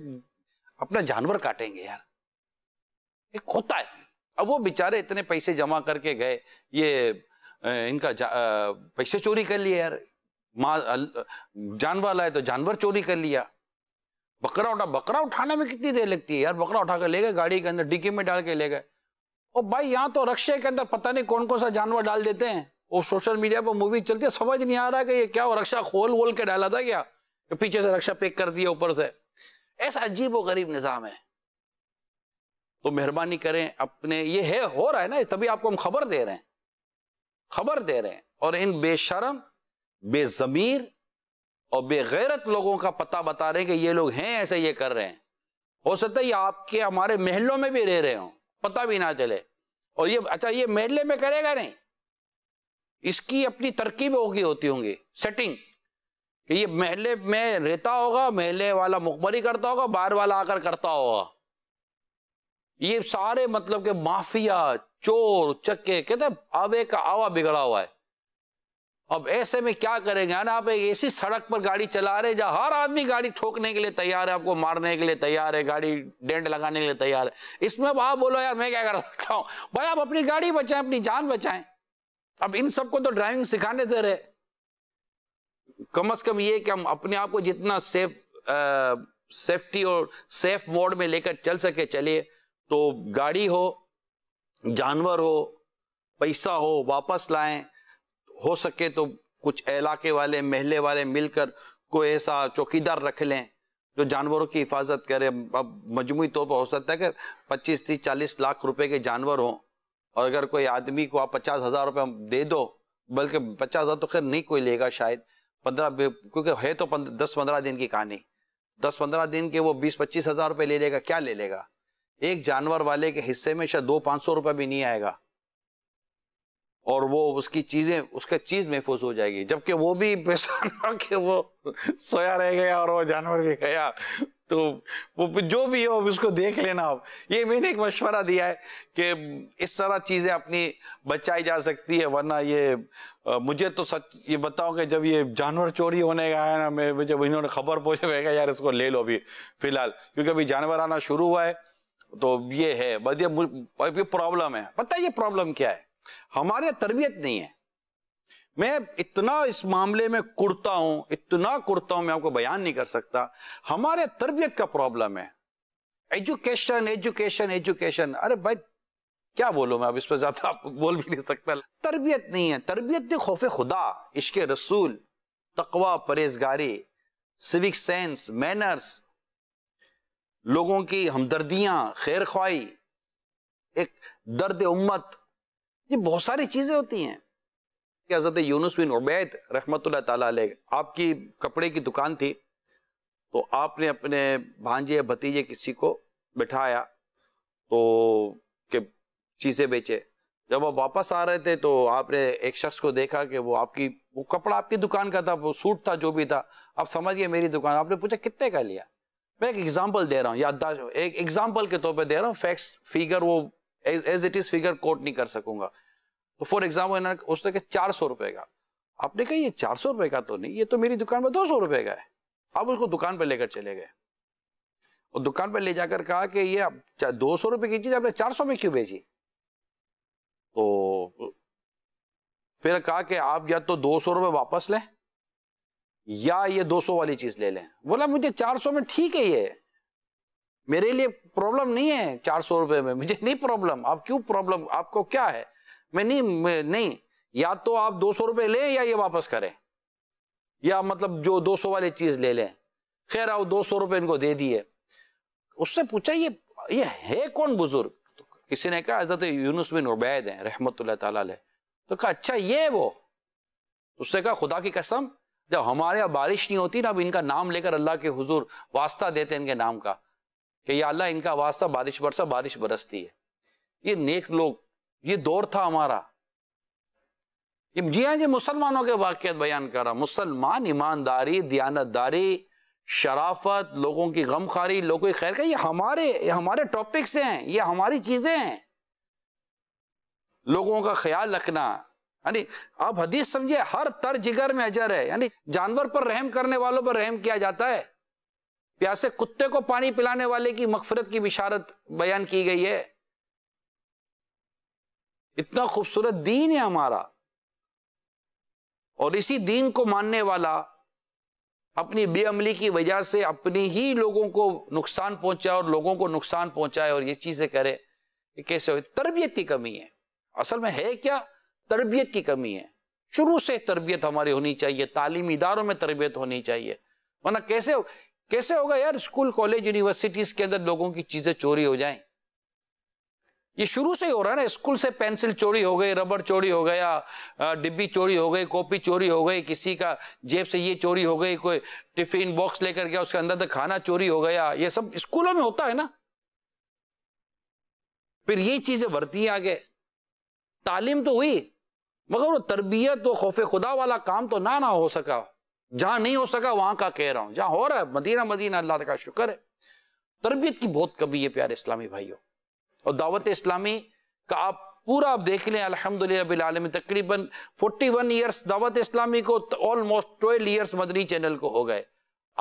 अपना जानवर काटेंगे यार एक होता है अब वो बेचारे इतने पैसे जमा करके गए ये इनका पैसे चोरी कर लिए यार माँ जानवर लाए तो जानवर चोरी कर लिया बकरा उठा बकरा उठाने में कितनी देर लगती है यार बकरा उठा कर ले गए गाड़ी के अंदर डिक्की में डाल के ले गए और भाई यहाँ तो रक्षे के अंदर पता नहीं कौन कौन सा जानवर डाल देते हैं वो सोशल मीडिया पर मूवी चलती है समझ नहीं आ रहा कि ये क्या वो रक्षा खोल वोल के डाला था क्या पीछे से रक्षा पेक कर दिया ऊपर से ऐसा अजीब व गरीब निज़ाम है तो मेहरबानी करें अपने ये है हो रहा है ना तभी आपको हम खबर दे रहे हैं खबर दे रहे हैं और इन बेशरम बेजमीर और बेगैरत लोगों का पता बता रहे हैं कि ये लोग हैं ऐसे ये कर रहे हैं हो सकता है ये आपके हमारे महलों में भी रह रहे हों पता भी ना चले और ये अच्छा ये महले में करेगा नहीं इसकी अपनी तरकीब होगी होती होंगी सेटिंग ये महले में रहता होगा महले वाला मुखबरी करता होगा बाहर वाला आकर करता होगा ये सारे मतलब के माफिया चोर चक्के कहते आवे का आवा बिगड़ा हुआ है अब ऐसे में क्या करेंगे ना आप एक ऐसी सड़क पर गाड़ी चला रहे जहां हर आदमी गाड़ी ठोकने के लिए तैयार है आपको मारने के लिए तैयार है गाड़ी डेंट लगाने के लिए तैयार है इसमें अब आप बोलो यार मैं क्या कर सकता हूं भाई आप अपनी गाड़ी बचाएं अपनी जान बचाएं अब इन सबको तो ड्राइविंग सिखाने से रहे कम अज कम ये कि हम अपने आप को जितना सेफ आ, सेफ्टी और सेफ मोड में लेकर चल सके चलिए तो गाड़ी हो जानवर हो पैसा हो वापस लाएं हो सके तो कुछ इलाके वाले महले वाले मिलकर कोई ऐसा चौकीदार रख लें जो जानवरों की हिफाजत करे अब मजमू तौर पर हो सकता है कि पच्चीस तीस चालीस लाख रुपए के जानवर हों और अगर कोई आदमी को आप पचास हज़ार रुपये दे दो बल्कि पचास हज़ार तो खैर नहीं कोई लेगा शायद पंद्रह क्योंकि है तो पंद, दस पंद्रह दिन की कहानी दस पंद्रह दिन के वो बीस पच्चीस हज़ार रुपये ले लेगा क्या ले लेगा एक जानवर वाले के हिस्से में शायद दो पाँच सौ रुपये भी नहीं आएगा और वो उसकी चीज़ें उसका चीज़ महफूज हो जाएगी जबकि वो भी पैसा कि वो सोया रह गया और वो जानवर भी गया तो वो जो भी हो उसको देख लेना आप ये मैंने एक मशवरा दिया है कि इस तरह चीज़ें अपनी बचाई जा सकती है वरना ये आ, मुझे तो सच ये बताओ कि जब ये जानवर चोरी होने का है ना मैं जब इन्होंने खबर पहुँचे यार इसको ले लो अभी फ़िलहाल क्योंकि अभी जानवर आना शुरू हुआ है तो ये है बस ये प्रॉब्लम है पता है ये प्रॉब्लम क्या है हमारे तरबियत नहीं है मैं इतना इस मामले में कुर्ता हूं इतना कुर्ता हूं मैं आपको बयान नहीं कर सकता हमारे तरबियत का प्रॉब्लम है एजुकेशन एजुकेशन एजुकेशन अरे भाई क्या बोलो मैं अब इस पर ज्यादा आप बोल भी नहीं सकता तरबियत नहीं है तरबियत ने खौफ खुदा इश्क रसूल तकवा परहेजगारी सिविक सेंस मैनर्स लोगों की हमदर्दियाँ खैर ख्वाही एक दर्द उम्मत ये बहुत सारी चीज़ें होती हैं कि हज़रत यूनुस बिन उबैद रहमत आपकी कपड़े की दुकान थी तो आपने अपने भांजे या भतीजे किसी को बिठाया तो के चीज़ें बेचे जब आप वापस आ रहे थे तो आपने एक शख्स को देखा कि वो आपकी वो कपड़ा आपकी दुकान का था वो सूट था जो भी था आप समझ गए मेरी दुकान आपने पूछा कितने का लिया मैं एक एग्जाम्पल दे रहा हूँ याददाश्त एक एग्जाम्पल के तौर पर दे रहा हूँ फैक्ट्स फिगर वो as it is figure quote नहीं कर सकूंगा तो फॉर एग्जाम्पल उसने कहा चार सौ रुपए का आपने कहा ये चार सौ रुपए का तो नहीं ये तो मेरी दुकान पर दो सौ रुपए का है आप उसको दुकान पर लेकर चले गए और दुकान पर ले जाकर कहा कि ये दो सौ रुपए की चीज आपने चार सौ में क्यों बेची तो फिर कहा कि आप या तो दो सौ रुपए वापस लें या ये 200 वाली चीज ले लें बोला मुझे 400 में ठीक है ये मेरे लिए प्रॉब्लम नहीं है चार सौ रुपये में मुझे नहीं प्रॉब्लम आप क्यों प्रॉब्लम आपको क्या है मैं नहीं मैं नहीं या तो आप दो सौ रुपये लें या ये वापस करें या मतलब जो दो सौ वाली चीज़ ले लें खैर आओ दो सौ रुपए इनको दे दिए उससे पूछा ये ये है कौन बुजुर्ग तो किसी ने कहा हजरत यूनुस बिन उबैद हैं रहमत तो कहा अच्छा ये वो उससे कहा खुदा की कसम जब हमारे यहाँ बारिश नहीं होती ना अब इनका नाम लेकर अल्लाह के हुजूर वास्ता देते हैं इनके नाम का कि या अल्लाह इनका वास्ता बारिश बरसा बारिश बरसती है ये नेक लोग ये दौर था हमारा ये जी हाँ जी मुसलमानों के वाक्य बयान कर रहा मुसलमान ईमानदारी दयानतदारी शराफत लोगों की गम खारी लोगों की खैर का ये हमारे ये हमारे टॉपिक्स हैं ये हमारी चीज़ें हैं लोगों का ख्याल रखना यानी आप हदीस समझिए हर तर जिगर में अजर है यानी जानवर पर रहम करने वालों पर रहम किया जाता है प्यासे कुत्ते को पानी पिलाने वाले की मकफरत की बिशारत बयान की गई है इतना खूबसूरत दीन है हमारा और इसी दीन को मानने वाला अपनी बेअमली की वजह से अपने ही लोगों को नुकसान पहुंचाए और लोगों को नुकसान पहुंचाए और ये चीजें करे कैसे हो तरबियत की कमी है असल में है क्या तरबियत की कमी है शुरू से तरबियत हमारी होनी चाहिए तालीमी इदारों में तरबियत होनी चाहिए वरना कैसे हो, कैसे होगा यार स्कूल कॉलेज यूनिवर्सिटीज़ के अंदर लोगों की चीज़ें चोरी हो जाएं ये शुरू से ही हो रहा है ना स्कूल से पेंसिल चोरी हो गई रबर चोरी हो गया डिब्बी चोरी हो गई कॉपी चोरी हो गई किसी का जेब से ये चोरी हो गई कोई टिफिन बॉक्स लेकर गया उसके अंदर तक खाना चोरी हो गया ये सब स्कूलों में होता है ना फिर ये चीजें बढ़ती आगे तालीम तो हुई मगर वो तरबियत व तो खौफ खुदा वाला काम तो ना ना हो सका जहां नहीं हो सका वहां का कह रहा हूं जहां हो रहा है मदीना मदीना अल्लाह का शुक्र है तरबियत की बहुत कमी है प्यारे इस्लामी भाइयों और दावत इस्लामी का आप पूरा आप देख लें अलहमदिल्लाम तकरीबन 41 ईयर्स दावत इस्लामी को almost twelve years Madani channel को हो गए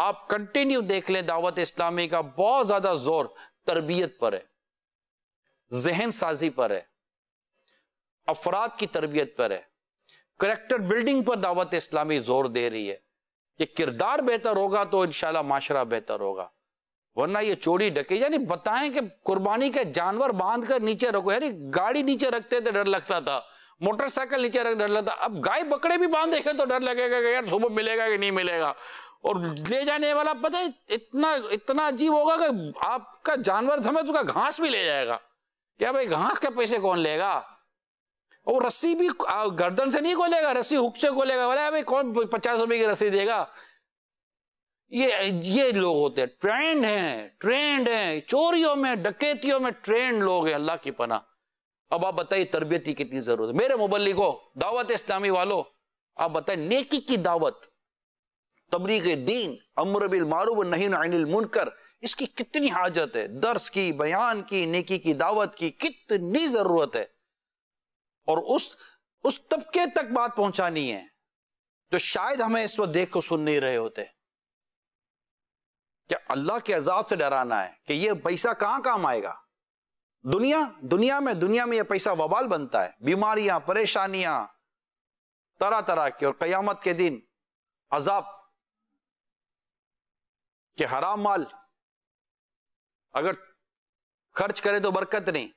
आप कंटिन्यू देख लें दावत इस्लामी का बहुत ज़्यादा जोर तरबियत पर है जहन साजी पर है अफराद की तरबियत पर है करेक्टर बिल्डिंग पर दावत इस्लामी जोर दे रही है ये किरदार बेहतर होगा तो इनशाला माशरा बेहतर होगा वरना ये चोरी डके यानी बताएं कि कुर्बानी के जानवर बांध कर नीचे रखो यानी गाड़ी नीचे रखते थे डर लगता था मोटरसाइकिल नीचे रख डर लगता अब गाय बकरे भी बांध देखे तो डर लगेगा कि यार सुबह मिलेगा कि नहीं मिलेगा और ले जाने वाला पता है इतना इतना अजीब होगा कि आपका जानवर समझ उसका घास भी ले जाएगा क्या भाई घास के पैसे कौन लेगा वो रस्सी भी गर्दन से नहीं खोलेगा रस्सी हुक से खोलेगा बोले अभी कौन पचास रुपए की रस्सी देगा ये ये लोग होते हैं ट्रेंड हैं ट्रेंड हैं चोरियों में डकैतियों में ट्रेंड लोग हैं अल्लाह की पना अब आप बताइए तरबियत की कितनी जरूरत है मेरे मुबल्ली को दावत इस्लामी वालों आप बताए नेकी की दावत तबलीग दीन अमर बिल मारूफ नहीं अनिल मुनकर इसकी कितनी हाजत है दर्स की बयान की नेकी की दावत की कितनी जरूरत है और उस उस तबके तक बात पहुंचानी है जो शायद हमें इस वक्त देख को सुन नहीं रहे होते क्या अल्लाह के अजाब से डराना है कि यह पैसा कहां काम आएगा दुनिया दुनिया में दुनिया में यह पैसा वबाल बनता है बीमारियां परेशानियां तरह तरह की और कयामत के दिन अजाब के हराम माल अगर खर्च करे तो बरकत नहीं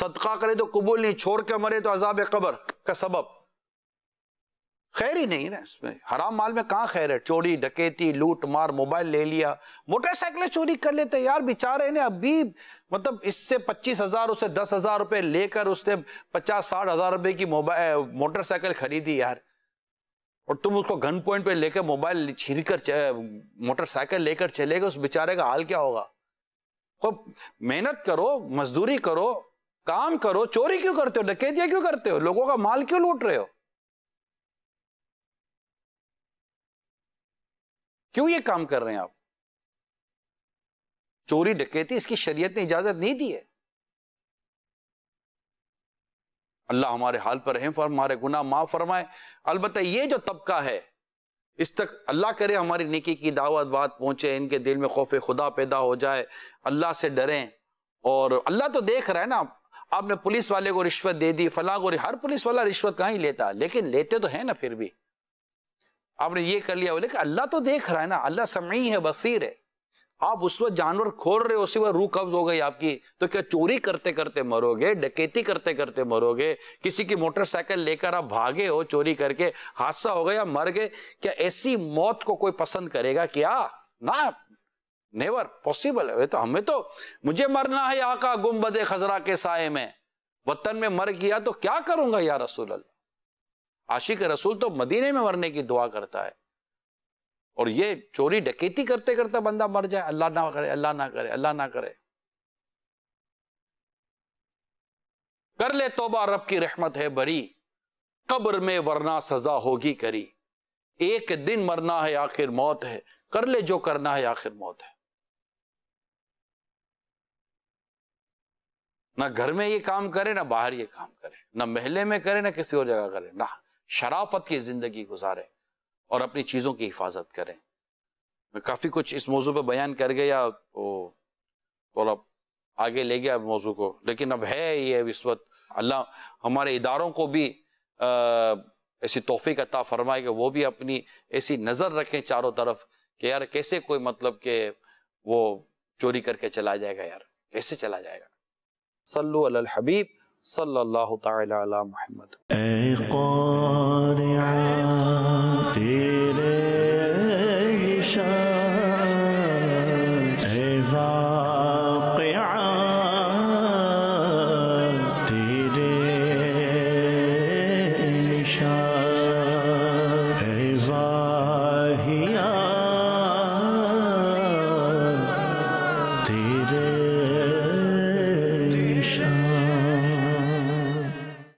सदका करे तो कबूल नहीं छोड़ के मरे तो अजाब कबर का सबब खैर ही नहीं ना इसमें हराम माल में कहाँ खैर है चोरी डकैती लूट मार मोबाइल ले लिया मोटरसाइकिलें चोरी कर लेते यार बेचारे ने अभी मतलब इससे पच्चीस हजार उसे दस हजार रुपये लेकर उसने पचास साठ हजार रुपये की मोबाइल मोटरसाइकिल खरीदी यार और तुम उसको गन पॉइंट पे लेकर मोबाइल छीन कर मोटरसाइकिल लेकर चले गए उस बेचारे का हाल क्या होगा खूब तो मेहनत करो मजदूरी करो काम करो चोरी क्यों करते हो डकैतियां क्यों करते हो लोगों का माल क्यों लूट रहे हो क्यों ये काम कर रहे हैं आप चोरी डकैती इसकी शरीयत ने इजाजत नहीं दी है अल्लाह हमारे हाल पर रहम फरमा हमारे गुना माफ फरमाए अलबत्त ये जो तबका है इस तक अल्लाह करे हमारी निकी की दावत बात पहुंचे इनके दिल में खौफ खुदा पैदा हो जाए अल्लाह से डरें और अल्लाह तो देख रहा है ना आपने पुलिस वाले को रिश्वत दे दी फला को हर पुलिस वाला रिश्वत कहाँ ही लेता लेकिन लेते तो है ना फिर भी आपने ये कर लिया बोले कि अल्लाह तो देख रहा है ना अल्लाह समी है बसीर है आप उस वक्त जानवर खोल रहे हो उसी वक्त रूह कब्ज हो गई आपकी तो क्या चोरी करते करते मरोगे डकैती करते करते मरोगे किसी की मोटरसाइकिल लेकर आप भागे हो चोरी करके हादसा हो गया मर गए क्या ऐसी मौत को कोई पसंद करेगा क्या ना नेवर पॉसिबल है तो हमें तो मुझे मरना है आका गुम्बद खजरा के साय में वतन में मर गया तो क्या करूंगा या रसूल अल्लाह आशिक रसूल तो मदीने में मरने की दुआ करता है और ये चोरी डकैती करते करते बंदा मर जाए अल्लाह ना करे अल्लाह ना करे अल्लाह ना करे कर ले तोबा रब की रहमत है बरी कब्र में वरना सजा होगी करी एक दिन मरना है आखिर मौत है कर ले जो करना है आखिर मौत है ना घर में ये काम करे ना बाहर ये काम करे ना महले में करे ना किसी और जगह करे ना शराफत की जिंदगी गुजारे और अपनी चीज़ों की हिफाजत करें मैं काफ़ी कुछ इस मौजू पर बयान कर गया तो थोड़ा आगे ले गया मौजू को लेकिन अब है ये इस वक्त अल्लाह हमारे इदारों को भी ऐसी तोहफ़ी का फरमाए कि वो भी अपनी ऐसी नज़र रखें चारों तरफ कि यार कैसे कोई मतलब के वो चोरी करके चला जाएगा यार कैसे चला जाएगा صلوا على الحبيب صلى الله تعالى على محمد أي